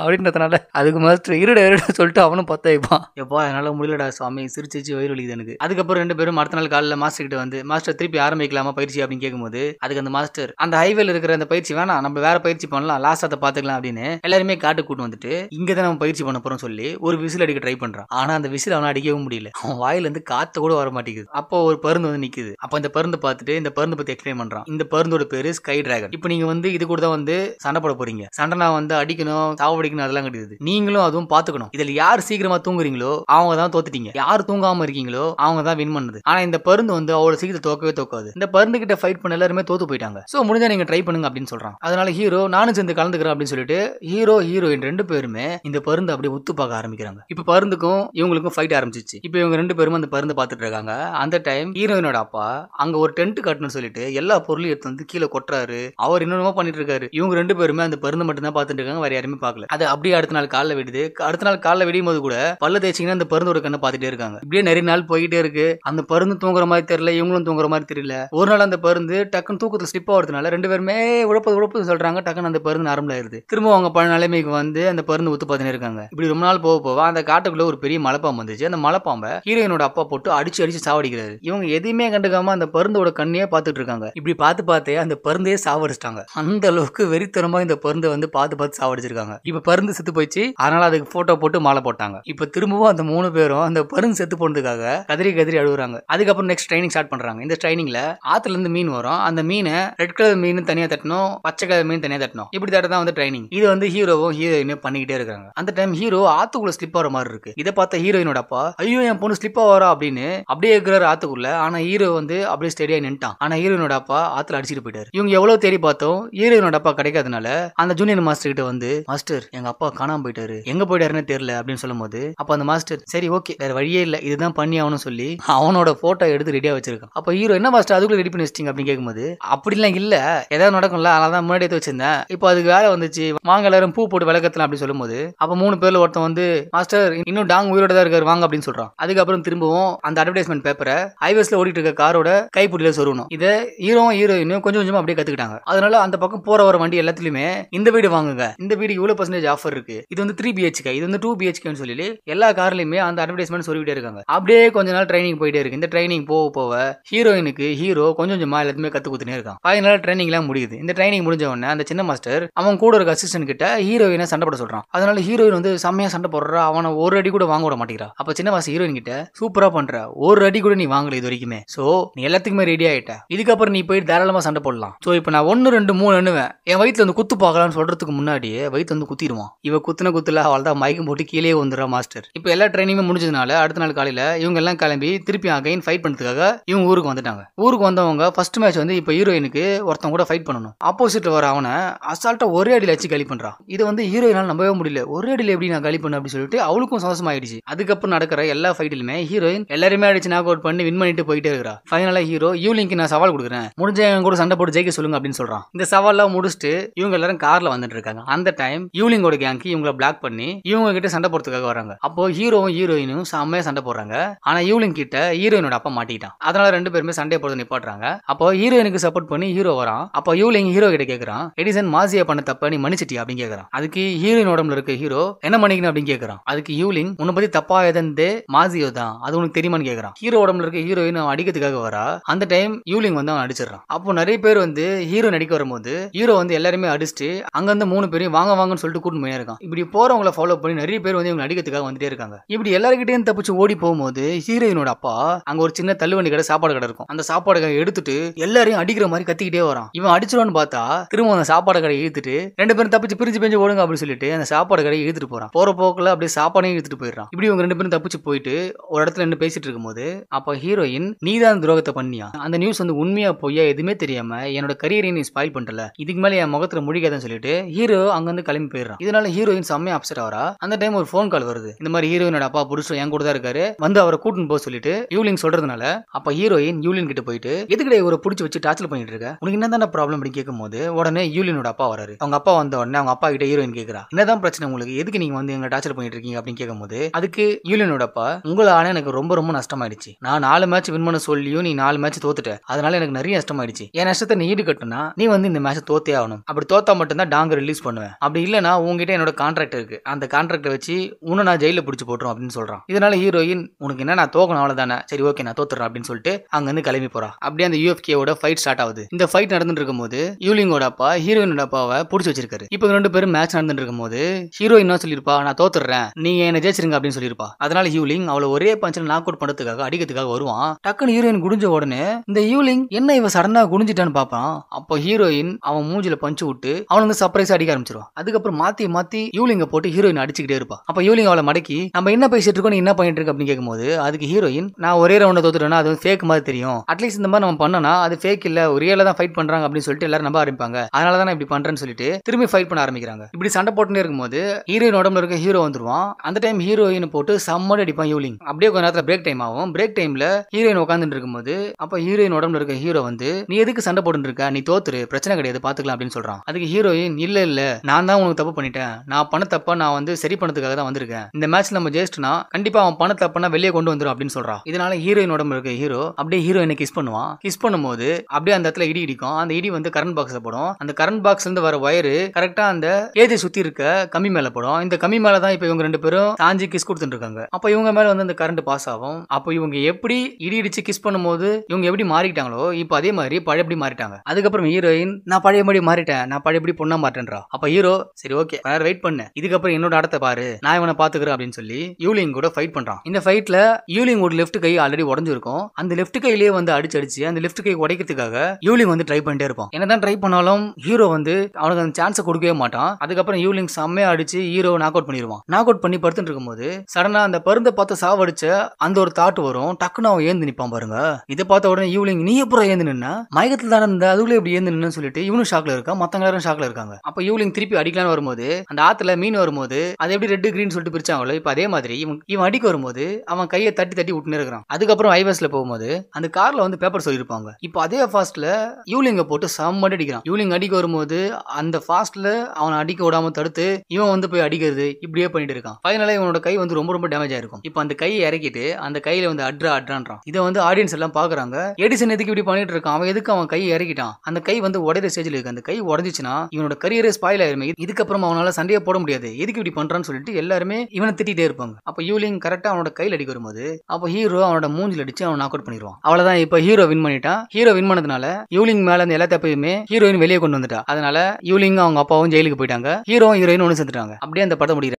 அப்படின்றதுனால அதுக்கு மாஸ்டர் இருட இருட சொல்லிட்டு அவனும் பத்த வைப்பான் எப்பா என்னால் முடியலடா சுவாமி சிரிச்சு வயிறு வலிக்குது எனக்கு அதுக்கப்புறம் ரெண்டு பேரும் அடுத்த நாள் காலையில் மாஸ்டர் கிட்ட வந்து மாஸ்டர் திருப்பி ஆரம்பிக்கலாமா பயிற்சி அப்படின்னு கேட்கும்போது அதுக்கு அந்த மாஸ்டர் அந்த ஹைவேல இருக்கிற அந்த பயிற்சி வேணாம் நம்ம வேற பயிற்சி பண்ணலாம் அதை பார்த்துக்கலாம் அப்படின்னு எல்லாருமே காட்டு கூட்டு வந்துட்டு இங்கே தான் நம்ம பயிற்சி பண்ண போறோம் சொல்லி ஒரு விசில் அடிக்க ட்ரை பண்றான் ஆனால் அந்த விசில் அவனை அடிக்கவும் முடியல அவன் இருந்து காத்து கூட வர மாட்டேங்குது அப்போ ஒரு பருந்து வந்து நிற்குது அப்போ அந்த பருந்து பார்த்துட்டு இந்த பருந்து பற்றி எக்ஸ்பிளைன் பண்றான் இந்த பருந்தோட பேரு ஸ்கை டிராகன் இப்போ நீங்க வந்து இது கூட தான் வந்து சண்டை போட போறீங்க கண்டனா வந்து அடிக்கணும் சாவடிக்கணும் அதெல்லாம் கிடையாது நீங்களும் அதுவும் பாத்துக்கணும் இதுல யார் சீக்கிரமா தூங்குறீங்களோ அவங்க தான் தோத்துட்டீங்க யார் தூங்காம இருக்கீங்களோ அவங்க தான் வின் பண்ணுது ஆனா இந்த பருந்து வந்து அவ்வளவு சீக்கிரம் தோக்கவே தோக்காது இந்த பருந்து கிட்ட ஃபைட் பண்ண எல்லாருமே தோத்து போயிட்டாங்க சோ முடிஞ்சா நீங்க ட்ரை பண்ணுங்க அப்படின்னு சொல்றான் அதனால ஹீரோ நானும் சேர்ந்து கலந்துக்கிறேன் அப்படின்னு சொல்லிட்டு ஹீரோ ஹீரோயின் ரெண்டு பேருமே இந்த பருந்து அப்படியே ஒத்து பார்க்க ஆரம்பிக்கிறாங்க இப்ப பருந்துக்கும் இவங்களுக்கும் ஃபைட் ஆரம்பிச்சிச்சு இப்ப இவங்க ரெண்டு பேரும் அந்த பருந்து பாத்துட்டு இருக்காங்க அந்த டைம் ஹீரோயினோட அப்பா அங்க ஒரு டென்ட் கட்டணும்னு சொல்லிட்டு எல்லா பொருளையும் எடுத்து வந்து கீழே கொட்டுறாரு அவர் இன்னொன்னு பண்ணிட்டு இருக்காரு இவங்க ரெண்டு பேருமே அந்த பருந்து மட்டும் மட்டும்தான் பார்த்துட்டு இருக்காங்க வேற யாருமே பார்க்கல அது அப்படியே அடுத்த நாள் காலைல விடுது அடுத்த நாள் காலைல விடியும் போது கூட பல்ல தேய்ச்சிங்கன்னா அந்த பருந்தோட கண்ணை பார்த்துட்டே இருக்காங்க இப்படியே நிறைய நாள் போயிட்டே இருக்கு அந்த பருந்து தூங்குற மாதிரி தெரியல இவங்களும் தூங்குற மாதிரி தெரியல ஒரு நாள் அந்த பருந்து டக்குன்னு தூக்கத்தில் ஸ்லிப் ஆகிறதுனால ரெண்டு பேருமே உழப்பது உழப்பது சொல்றாங்க டக்குன்னு அந்த பருந்து நார்மல் ஆயிருது திரும்ப அவங்க பல நிலைமைக்கு வந்து அந்த பருந்து ஒத்து பார்த்துட்டு இருக்காங்க இப்படி ரொம்ப நாள் போக போவா அந்த காட்டுக்குள்ள ஒரு பெரிய மலைப்பாம்பு வந்துச்சு அந்த மலைப்பாம்பை ஹீரோயினோட அப்பா போட்டு அடிச்சு அடிச்சு சாவடிக்கிறாரு இவங்க எதையுமே கண்டுக்காம அந்த பருந்தோட கண்ணையே பார்த்துட்டு இருக்காங்க இப்படி பார்த்து பார்த்தே அந்த பருந்தையே சாவடிச்சிட்டாங்க அந்த அளவுக்கு வெறித்தனமா இந்த பருந்தை வந்து வந்து பார்த்து பார்த்து சாவடிச்சிருக்காங்க இப்போ பருந்து செத்து போயிடுச்சு அதனால அதுக்கு போட்டோ போட்டு மாலை போட்டாங்க இப்போ திரும்பவும் அந்த மூணு பேரும் அந்த பருந்து செத்து போனதுக்காக கதிரி கதிரி அழுகுறாங்க அதுக்கப்புறம் நெக்ஸ்ட் ட்ரைனிங் ஸ்டார்ட் பண்றாங்க இந்த ட்ரைனிங்ல ஆத்துல இருந்து மீன் வரும் அந்த மீனை ரெட் கலர் மீன் தனியா தட்டணும் பச்சை கலர் மீன் தனியா தட்டணும் இப்படி தட்டதான் வந்து ட்ரைனிங் இது வந்து ஹீரோவும் ஹீரோயினும் பண்ணிக்கிட்டே இருக்காங்க அந்த டைம் ஹீரோ ஆத்துக்குள்ள ஸ்லிப் ஆகிற மாதிரி இருக்கு இதை பார்த்த ஹீரோயினோட அப்பா ஐயோ என் பொண்ணு ஸ்லிப் ஆகிறா அப்படின்னு அப்படியே இருக்கிற ஆத்துக்குள்ள ஆனா ஹீரோ வந்து அப்படியே ஸ்டெடியா நின்ட்டான் ஆனா ஹீரோயினோட அப்பா ஆத்துல அடிச்சுட்டு போயிட்டாரு இவங்க எவ்வளவு தேடி பார்த்தோம் ஹீரோயினோட அப்பா கிடைக்காதனால அந்த ஜூனியர் சூரியன் மாஸ்டர் கிட்ட வந்து மாஸ்டர் எங்க அப்பா காணாம போயிட்டாரு எங்க போயிட்டாருன்னு தெரியல அப்படின்னு சொல்லும் போது அப்ப அந்த மாஸ்டர் சரி ஓகே வேற வழியே இல்ல இதுதான் பண்ணி ஆகணும் சொல்லி அவனோட போட்டோ எடுத்து ரெடியா வச்சிருக்கான் அப்ப ஹீரோ என்ன மாஸ்டர் அதுக்குள்ள ரெடி பண்ணி வச்சிட்டீங்க அப்படின்னு கேட்கும்போது அப்படிலாம் இல்ல ஏதாவது நடக்கும்ல அதான் முன்னாடி எடுத்து வச்சிருந்தேன் இப்போ அதுக்கு வேலை வந்துச்சு வாங்க எல்லாரும் பூ போட்டு விளக்கத்துல அப்படின்னு சொல்லும் போது அப்ப மூணு பேர்ல ஒருத்தன் வந்து மாஸ்டர் இன்னும் டாங் உயிரோட தான் இருக்காரு வாங்க அப்படின்னு சொல்றான் அதுக்கப்புறம் திரும்பவும் அந்த அட்வர்டைஸ்மெண்ட் பேப்பரை ஹைவேஸ்ல ஓடிட்டு இருக்க காரோட கைப்பிடியில சொல்லணும் இதை ஹீரோ ஹீரோயினும் கொஞ்சம் கொஞ்சமா அப்படியே கத்துக்கிட்டாங்க அதனால அந்த பக்கம் போற வர வண்டி எல்லாத்துலயுமே இந்த வீடு வாங்குங்க இந்த வீடு இவ்வளோ பர்சன்டேஜ் ஆஃபர் இருக்கு இது வந்து த்ரீ பிஹெச்கே இது வந்து டூ பிஹெச்கேன்னு சொல்லி எல்லா கார்லயுமே அந்த அட்வர்டைஸ்மெண்ட் சொல்லிட்டே இருக்காங்க அப்படியே கொஞ்ச நாள் ட்ரைனிங் போயிட்டே இருக்கு இந்த ட்ரைனிங் போக போக ஹீரோயினுக்கு ஹீரோ கொஞ்சம் கொஞ்சமா எல்லாத்துமே கத்து குத்துனே இருக்கான் அதனால ட்ரைனிங் எல்லாம் முடியுது இந்த ட்ரைனிங் முடிஞ்ச உடனே அந்த சின்ன மாஸ்டர் அவன் கூட இருக்க அசிஸ்டன்ட் கிட்ட ஹீரோயினை சண்டை போட சொல்றான் அதனால ஹீரோயின் வந்து செம்மையா சண்டை போடுறா அவனை ஒரு அடி கூட வாங்க விட மாட்டேங்கிறா அப்ப சின்ன மாஸ்டர் ஹீரோயின் கிட்ட சூப்பரா பண்ற ஒரு அடி கூட நீ வாங்கல இது வரைக்குமே சோ நீ எல்லாத்துக்குமே ரெடி ஆயிட்ட இதுக்கப்புறம் நீ போயிட்டு தாராளமா சண்டை போடலாம் சோ இப்போ நான் ஒன்னு ரெண்டு மூணு எண்ணுவேன் என் வயிற்றுல வந்து குத்து பார்க்கலாம்னு சொல்ற சொல்றதுக்கு முன்னாடியே வயிற்று வந்து குத்திடுவான் இவ குத்துன குத்துல அவள் தான் மயக்கம் போட்டு கீழே வந்துடுறா மாஸ்டர் இப்போ எல்லா ட்ரைனிங்குமே முடிஞ்சதுனால அடுத்த நாள் காலையில் இவங்க எல்லாம் கிளம்பி திருப்பி அகைன் ஃபைட் பண்ணுறதுக்காக இவங்க ஊருக்கு வந்துட்டாங்க ஊருக்கு வந்தவங்க ஃபர்ஸ்ட் மேட்ச் வந்து இப்போ ஹீரோயினுக்கு ஒருத்தவங்க கூட ஃபைட் பண்ணணும் ஆப்போசிட்ல வர அவனை அசால்ட்டா ஒரே அடியில் வச்சு கலி பண்றான் இது வந்து ஹீரோயினால் நம்பவே முடியல ஒரே அடியில் எப்படி நான் கலி பண்ண அப்படின்னு சொல்லிட்டு அவளுக்கும் ஆயிடுச்சு அதுக்கப்புறம் நடக்கிற எல்லா ஃபைட்டிலுமே ஹீரோயின் எல்லாருமே அடிச்சு நாக் அவுட் பண்ணி வின் பண்ணிட்டு போயிட்டே இருக்கிறா ஃபைனலா ஹீரோ யூலிங்க்கு நான் சவால் கொடுக்குறேன் முடிஞ்ச கூட சண்டை போட்டு ஜெயிக்க சொல்லுங்க அப்படின்னு சொல்றான் இந்த சவால்லாம் முடிச்சுட்டு இவங்க எல்லாரும் கார்ல வந்துட்டு இருக்காங்க அந்த டைம் யூலிங்கோட கேங்க்கு இவங்கள பிளாக் பண்ணி இவங்க கிட்ட சண்டை போடுறதுக்காக வராங்க அப்போ ஹீரோவும் ஹீரோயினும் செம்மையா சண்டை போடுறாங்க ஆனா யூலிங் கிட்ட ஹீரோயினோட அப்பா மாட்டிக்கிட்டான் அதனால ரெண்டு பேருமே சண்டை போடுறது நிப்பாடுறாங்க அப்போ ஹீரோயினுக்கு சப்போர்ட் பண்ணி ஹீரோ வரான் அப்போ யூலிங் ஹீரோ கிட்ட கேக்குறான் எடிசன் மாசியா பண்ண தப்ப நீ மன்னிச்சிட்டியா அப்படின்னு கேக்குறான் அதுக்கு ஹீரோயின் உடம்புல இருக்க ஹீரோ என்ன பண்ணிக்கணும் அப்படின்னு கேக்குறான் அதுக்கு யூலிங் உன்னை பத்தி தப்பா எதந்தே மாசியோ தான் அது உனக்கு தெரியுமான்னு கேட்கறான் ஹீரோ உடம்புல இருக்க ஹீரோயின் அவன் அடிக்கிறதுக்காக வரா அந்த டைம் யூலிங் வந்து அவன் அடிச்சிடறான் அப்போ நிறைய பேர் வந்து ஹீரோ நடிக்க வரும்போது ஹீரோ வந்து எல்லாருமே அடிச்சுட்டு அங்க அங்கிருந்து மூணு பேரும் வாங்க வாங்கன்னு சொல்லிட்டு கூட்டு போயினே இருக்கான் இப்படி போகிறவங்கள ஃபாலோ பண்ணி நிறைய பேர் வந்து இவங்க அடிக்கிறதுக்காக வந்துட்டே இருக்காங்க இப்படி எல்லாருக்கிட்டையும் தப்பிச்சு ஓடி போகும்போது ஹீரோயினோட அப்பா அங்கே ஒரு சின்ன தள்ளுவண்டி கடை சாப்பாடு கடை இருக்கும் அந்த சாப்பாடு கடை எடுத்துட்டு எல்லாரையும் அடிக்கிற மாதிரி கத்திக்கிட்டே வரான் இவன் அடிச்சிருவான்னு பார்த்தா திரும்ப அந்த சாப்பாடு கடை இழுத்துட்டு ரெண்டு பேரும் தப்பிச்சு பிரிஞ்சு பிரிஞ்சு ஓடுங்க அப்படின்னு சொல்லிட்டு அந்த சாப்பாடு கடையை இழுத்துட்டு போறான் போற போக்கில் அப்படியே சாப்பாடையும் இழுத்துட்டு போயிடறான் இப்படி இவங்க ரெண்டு பேரும் தப்பிச்சு போயிட்டு ஒரு இடத்துல நின்று பேசிட்டு இருக்கும்போது அப்போ ஹீரோயின் நீதான் துரோகத்தை பண்ணியா அந்த நியூஸ் வந்து உண்மையா பொய்யா எதுவுமே தெரியாம என்னோட கரியரை நீ ஸ்பாயில் பண்ணல இதுக்கு மேலே என் முகத்துல முடிக்காதுன்னு சொல்லிட்டு ஹீரோ அங்கிருந்து கிளம்பி போயிடுறான் இதனால ஹீரோயின் செம்மையா அப்செட் ஆகிறா அந்த டைம் ஒரு ஃபோன் கால் வருது இந்த மாதிரி ஹீரோயினோட அப்பா புருஷன் என் கூட தான் இருக்காரு வந்து அவரை கூட்டின்னு போக சொல்லிட்டு யூலின் சொல்றதுனால அப்ப ஹீரோயின் யூலின் கிட்ட போயிட்டு எதுக்கடே இவரை பிடிச்சி வச்சு டார்ச்சர் பண்ணிட்டு இருக்க உனக்கு என்ன தான ப்ராப்ளம் அப்படின்னு கேட்கும் போது உடனே யூலினோட அப்பா வராரு அவங்க அப்பா வந்த உடனே அவங்க அப்பா கிட்ட ஹீரோயின் கேட்கறா என்னதான் பிரச்சனை உங்களுக்கு எதுக்கு நீங்க வந்து எங்க டார்ச்சர் பண்ணிட்டு இருக்கீங்க அப்படின்னு கேட்கும்போது அதுக்கு யூலினோட அப்பா உங்களை ஆனா எனக்கு ரொம்ப ரொம்ப நஷ்டமாயிடுச்சு நான் நாலு மேட்ச் வின் பண்ண சொல்லியும் நீ நாலு மேட்ச் தோத்துட்ட அதனால எனக்கு நிறைய நஷ்டமாயிடுச்சு என் நஷ்டத்தை நீ ஈடுகட்டுனா நீ வந்து இந்த மேட்ச் தோத்தே ஆகணும் அப்படி தோத்தா மட்டும்தான் டாங் சாங் ரிலீஸ் பண்ணுவேன் அப்படி இல்லனா உங்ககிட்ட என்னோட கான்ட்ராக்ட் இருக்கு அந்த கான்ட்ராக்டை வச்சு உன்னை நான் ஜெயில பிடிச்சி போட்டுரும் அப்படின்னு சொல்றான் இதனால ஹீரோயின் உனக்கு என்ன நான் தோக்கணும் அவ்வளவுதானே சரி ஓகே நான் தோத்துறேன் அப்படின்னு சொல்லிட்டு இருந்து கிளம்பி போறா அப்படியே அந்த யூஎஃப்கேவோட ஃபைட் ஸ்டார்ட் ஆகுது இந்த ஃபைட் நடந்துட்டு இருக்கும்போது யூலிங்கோட அப்பா ஹீரோயினோட அப்பாவை பிடிச்சி வச்சிருக்காரு இப்போ ரெண்டு பேரும் மேட்ச் நடந்துட்டு இருக்கும்போது ஹீரோயின் என்ன சொல்லியிருப்பா நான் தோத்துறேன் நீங்க என்ன ஜெயிச்சிருங்க அப்படின்னு சொல்லியிருப்பா அதனால ஹியூலிங் அவளை ஒரே பஞ்சில் நாக் அவுட் பண்ணுறதுக்காக அடிக்கிறதுக்காக வருவான் டக்குன்னு ஹீரோயின் குடிஞ்ச உடனே இந்த ஹியூலிங் என்ன இவ சடனாக குடிஞ்சிட்டான்னு பார்ப்பான் அப்போ ஹீரோயின் அவன் மூஞ்சில பஞ்சு விட்டு அவனுக்கு சப்ப பிரைஸ் அடிக்க ஆரம்பிச்சிருவான் அதுக்கப்புறம் மாத்தி மாத்தி யூலிங்க போட்டு ஹீரோயின் அடிச்சுக்கிட்டே இருப்பா அப்ப யூலிங் அவளை மடக்கி நம்ம என்ன பேசிட்டு இருக்கோம் என்ன பண்ணிட்டு இருக்கு அப்படின்னு கேட்கும்போது அதுக்கு ஹீரோயின் நான் ஒரே ரவுண்ட தோத்துட்டேன்னா அது ஃபேக் மாதிரி தெரியும் அட்லீஸ்ட் இந்த மாதிரி நம்ம பண்ணனா அது ஃபேக் இல்ல ரியலா தான் ஃபைட் பண்றாங்க அப்படின்னு சொல்லிட்டு எல்லாரும் நம்ப ஆரம்பிப்பாங்க அதனால தான் இப்படி பண்றேன்னு சொல்லிட்டு திரும்பி ஃபைட் பண்ண ஆரம்பிக்கிறாங்க இப்படி சண்டை போட்டுட்டே இருக்கும்போது ஹீரோயின் உடம்புல இருக்க ஹீரோ வந்துருவான் அந்த டைம் ஹீரோயின் போட்டு செம்மடி அடிப்பான் யூலிங் அப்படியே கொஞ்ச நேரத்தில் பிரேக் டைம் ஆகும் பிரேக் டைம்ல ஹீரோயின் உட்காந்துட்டு இருக்கும்போது அப்ப ஹீரோயின் உடம்புல இருக்க ஹீரோ வந்து நீ எதுக்கு சண்டை போட்டு இருக்க நீ தோத்துரு பிரச்சனை கிடையாது பாத்துக்கலாம் அப்படின்னு சொல்றான் அதுக்கு ஹீரோயின் இல்ல இல்ல நான் தான் உனக்கு தப்பு பண்ணிட்டேன் நான் பண்ண தப்ப நான் வந்து சரி பண்ணதுக்காக தான் வந்திருக்கேன் இந்த மேட்ச் நம்ம ஜெயிச்சுனா கண்டிப்பா அவன் பண்ண தப்புனா வெளியே கொண்டு வந்துடும் அப்படின்னு சொல்றான் இதனால ஹீரோயின் உடம்பு இருக்க ஹீரோ அப்படியே ஹீரோயினை கிஸ் பண்ணுவான் கிஸ் பண்ணும்போது அப்படியே அந்த இடத்துல இடி இடிக்கும் அந்த இடி வந்து கரண்ட் பாக்ஸ் போடும் அந்த கரண்ட் பாக்ஸ் இருந்து வர வயரு கரெக்டா அந்த கேஜை சுத்தி இருக்க கம்மி மேல போடும் இந்த கம்மி மேல தான் இப்ப இவங்க ரெண்டு பேரும் தாஞ்சி கிஸ் கொடுத்துட்டு இருக்காங்க அப்ப இவங்க மேல வந்து அந்த கரண்ட் பாஸ் ஆகும் அப்போ இவங்க எப்படி இடி இடிச்சு கிஸ் பண்ணும்போது இவங்க எப்படி மாறிட்டாங்களோ இப்போ அதே மாதிரி பழையபடி மாறிட்டாங்க அதுக்கப்புறம் ஹீரோயின் நான் பழையபடி மாறிட்டேன் நான் பழையபடி பொண்ணா மாறிட்டேன் மாட்டேன்றா அப்ப ஹீரோ சரி ஓகே நேரம் வெயிட் பண்ணு இதுக்கப்புறம் என்னோட இடத்த பாரு நான் இவனை பாத்துக்கிறேன் அப்படின்னு சொல்லி யூலிங் கூட ஃபைட் பண்றான் இந்த ஃபைட்ல யூலிங் ஒரு லெஃப்ட் கை ஆல்ரெடி உடஞ்சிருக்கும் அந்த லெஃப்ட் கையிலேயே வந்து அடிச்சு அடிச்சு அந்த லெஃப்ட் கை உடைக்கிறதுக்காக யூலிங் வந்து ட்ரை பண்ணிட்டே இருப்பான் என்னதான் ட்ரை பண்ணாலும் ஹீரோ வந்து அவனுக்கு அந்த சான்ஸை கொடுக்கவே மாட்டான் அதுக்கப்புறம் யூலிங் செம்மையா அடிச்சு ஹீரோ நாக் அவுட் பண்ணிடுவான் நாக் அவுட் பண்ணி படுத்துட்டு இருக்கும்போது சடனா அந்த பருந்தை பார்த்து சாவடிச்ச அந்த ஒரு தாட் வரும் டக்குனு அவன் ஏந்து நிப்பான் பாருங்க இதை பார்த்த உடனே யூலிங் நீ எப்பறம் ஏந்து நின்னா மயக்கத்தில் தான் இருந்த அதுக்குள்ளே எப்படி ஏந்து நின்னு சொல்லிட்டு இவனும் ஷாக்ல இருக்கான் மத்தவங்க எல்லாரும் ஷாக்ல இருக்காங்க அப்ப யூலிங் திருப்பி அடிக்கலான்னு வரும்போது அந்த ஆத்துல மீன் வரும்போது அது எப்படி ரெட் கிரீன் சொல்லிட்டு பிரிச்சாங்களோ இப்ப அதே மாதிரி இவன் இவன் அடிக்க வரும்போது அவன் கையை தட்டி தட்டி விட்டுனே இருக்கிறான் அதுக்கப்புறம் ஐவேஸ்ல போகும்போது அந்த கார்ல வந்து பேப்பர் சொல்லியிருப்பாங்க இப்போ அதே ஃபாஸ்ட்ல யூலிங்க போட்டு செம்மட்டு அடிக்கிறான் யூலிங் அடிக்க வரும்போது அந்த ஃபாஸ்ட்ல அவனை அடிக்க விடாம தடுத்து இவன் வந்து போய் அடிக்கிறது இப்படியே பண்ணிட்டு இருக்கான் ஃபைனலா இவனோட கை வந்து ரொம்ப ரொம்ப டேமேஜ் ஆயிருக்கும் இப்போ அந்த கையை இறக்கிட்டு அந்த கையில வந்து அட்ரா அட்ரான்றான் இதை வந்து ஆடியன்ஸ் எல்லாம் பாக்குறாங்க எடிசன் எதுக்கு இப்படி பண்ணிட்டு இருக்கான் அவன் எதுக்கு அவன் கை இறக்கிட்டான் அந்த கை வந்து உடையிற ஸ்டேஜில் இருக்கு அந்த கை உடஞ்சிச்சுன்னா இவனோட கை கரியரே ஸ்பாயில் ஆயிருமே இதுக்கப்புறம் அவனால சண்டையை போட முடியாது எதுக்கு இப்படி பண்றான்னு சொல்லிட்டு எல்லாருமே இவனை திட்டிகிட்டே இருப்பாங்க அப்போ யூலிங் கரெக்டா அவனோட கையில் அடிக்க வரும்போது அப்போ ஹீரோ அவனோட மூஞ்சில் அடிச்சு அவன் நாக் அவுட் பண்ணிடுவான் அவ்வளவுதான் இப்போ ஹீரோ வின் பண்ணிட்டான் ஹீரோ வின் பண்ணதுனால யூலிங் மேல இருந்து எல்லா தப்பையுமே ஹீரோயின் வெளியே கொண்டு வந்துட்டா அதனால யூலிங் அவங்க அப்பாவும் ஜெயிலுக்கு போயிட்டாங்க ஹீரோ ஹீரோயின் ஒன்று சேர்த்துட்டாங்க அப்படியே அந்த படம் முடியும்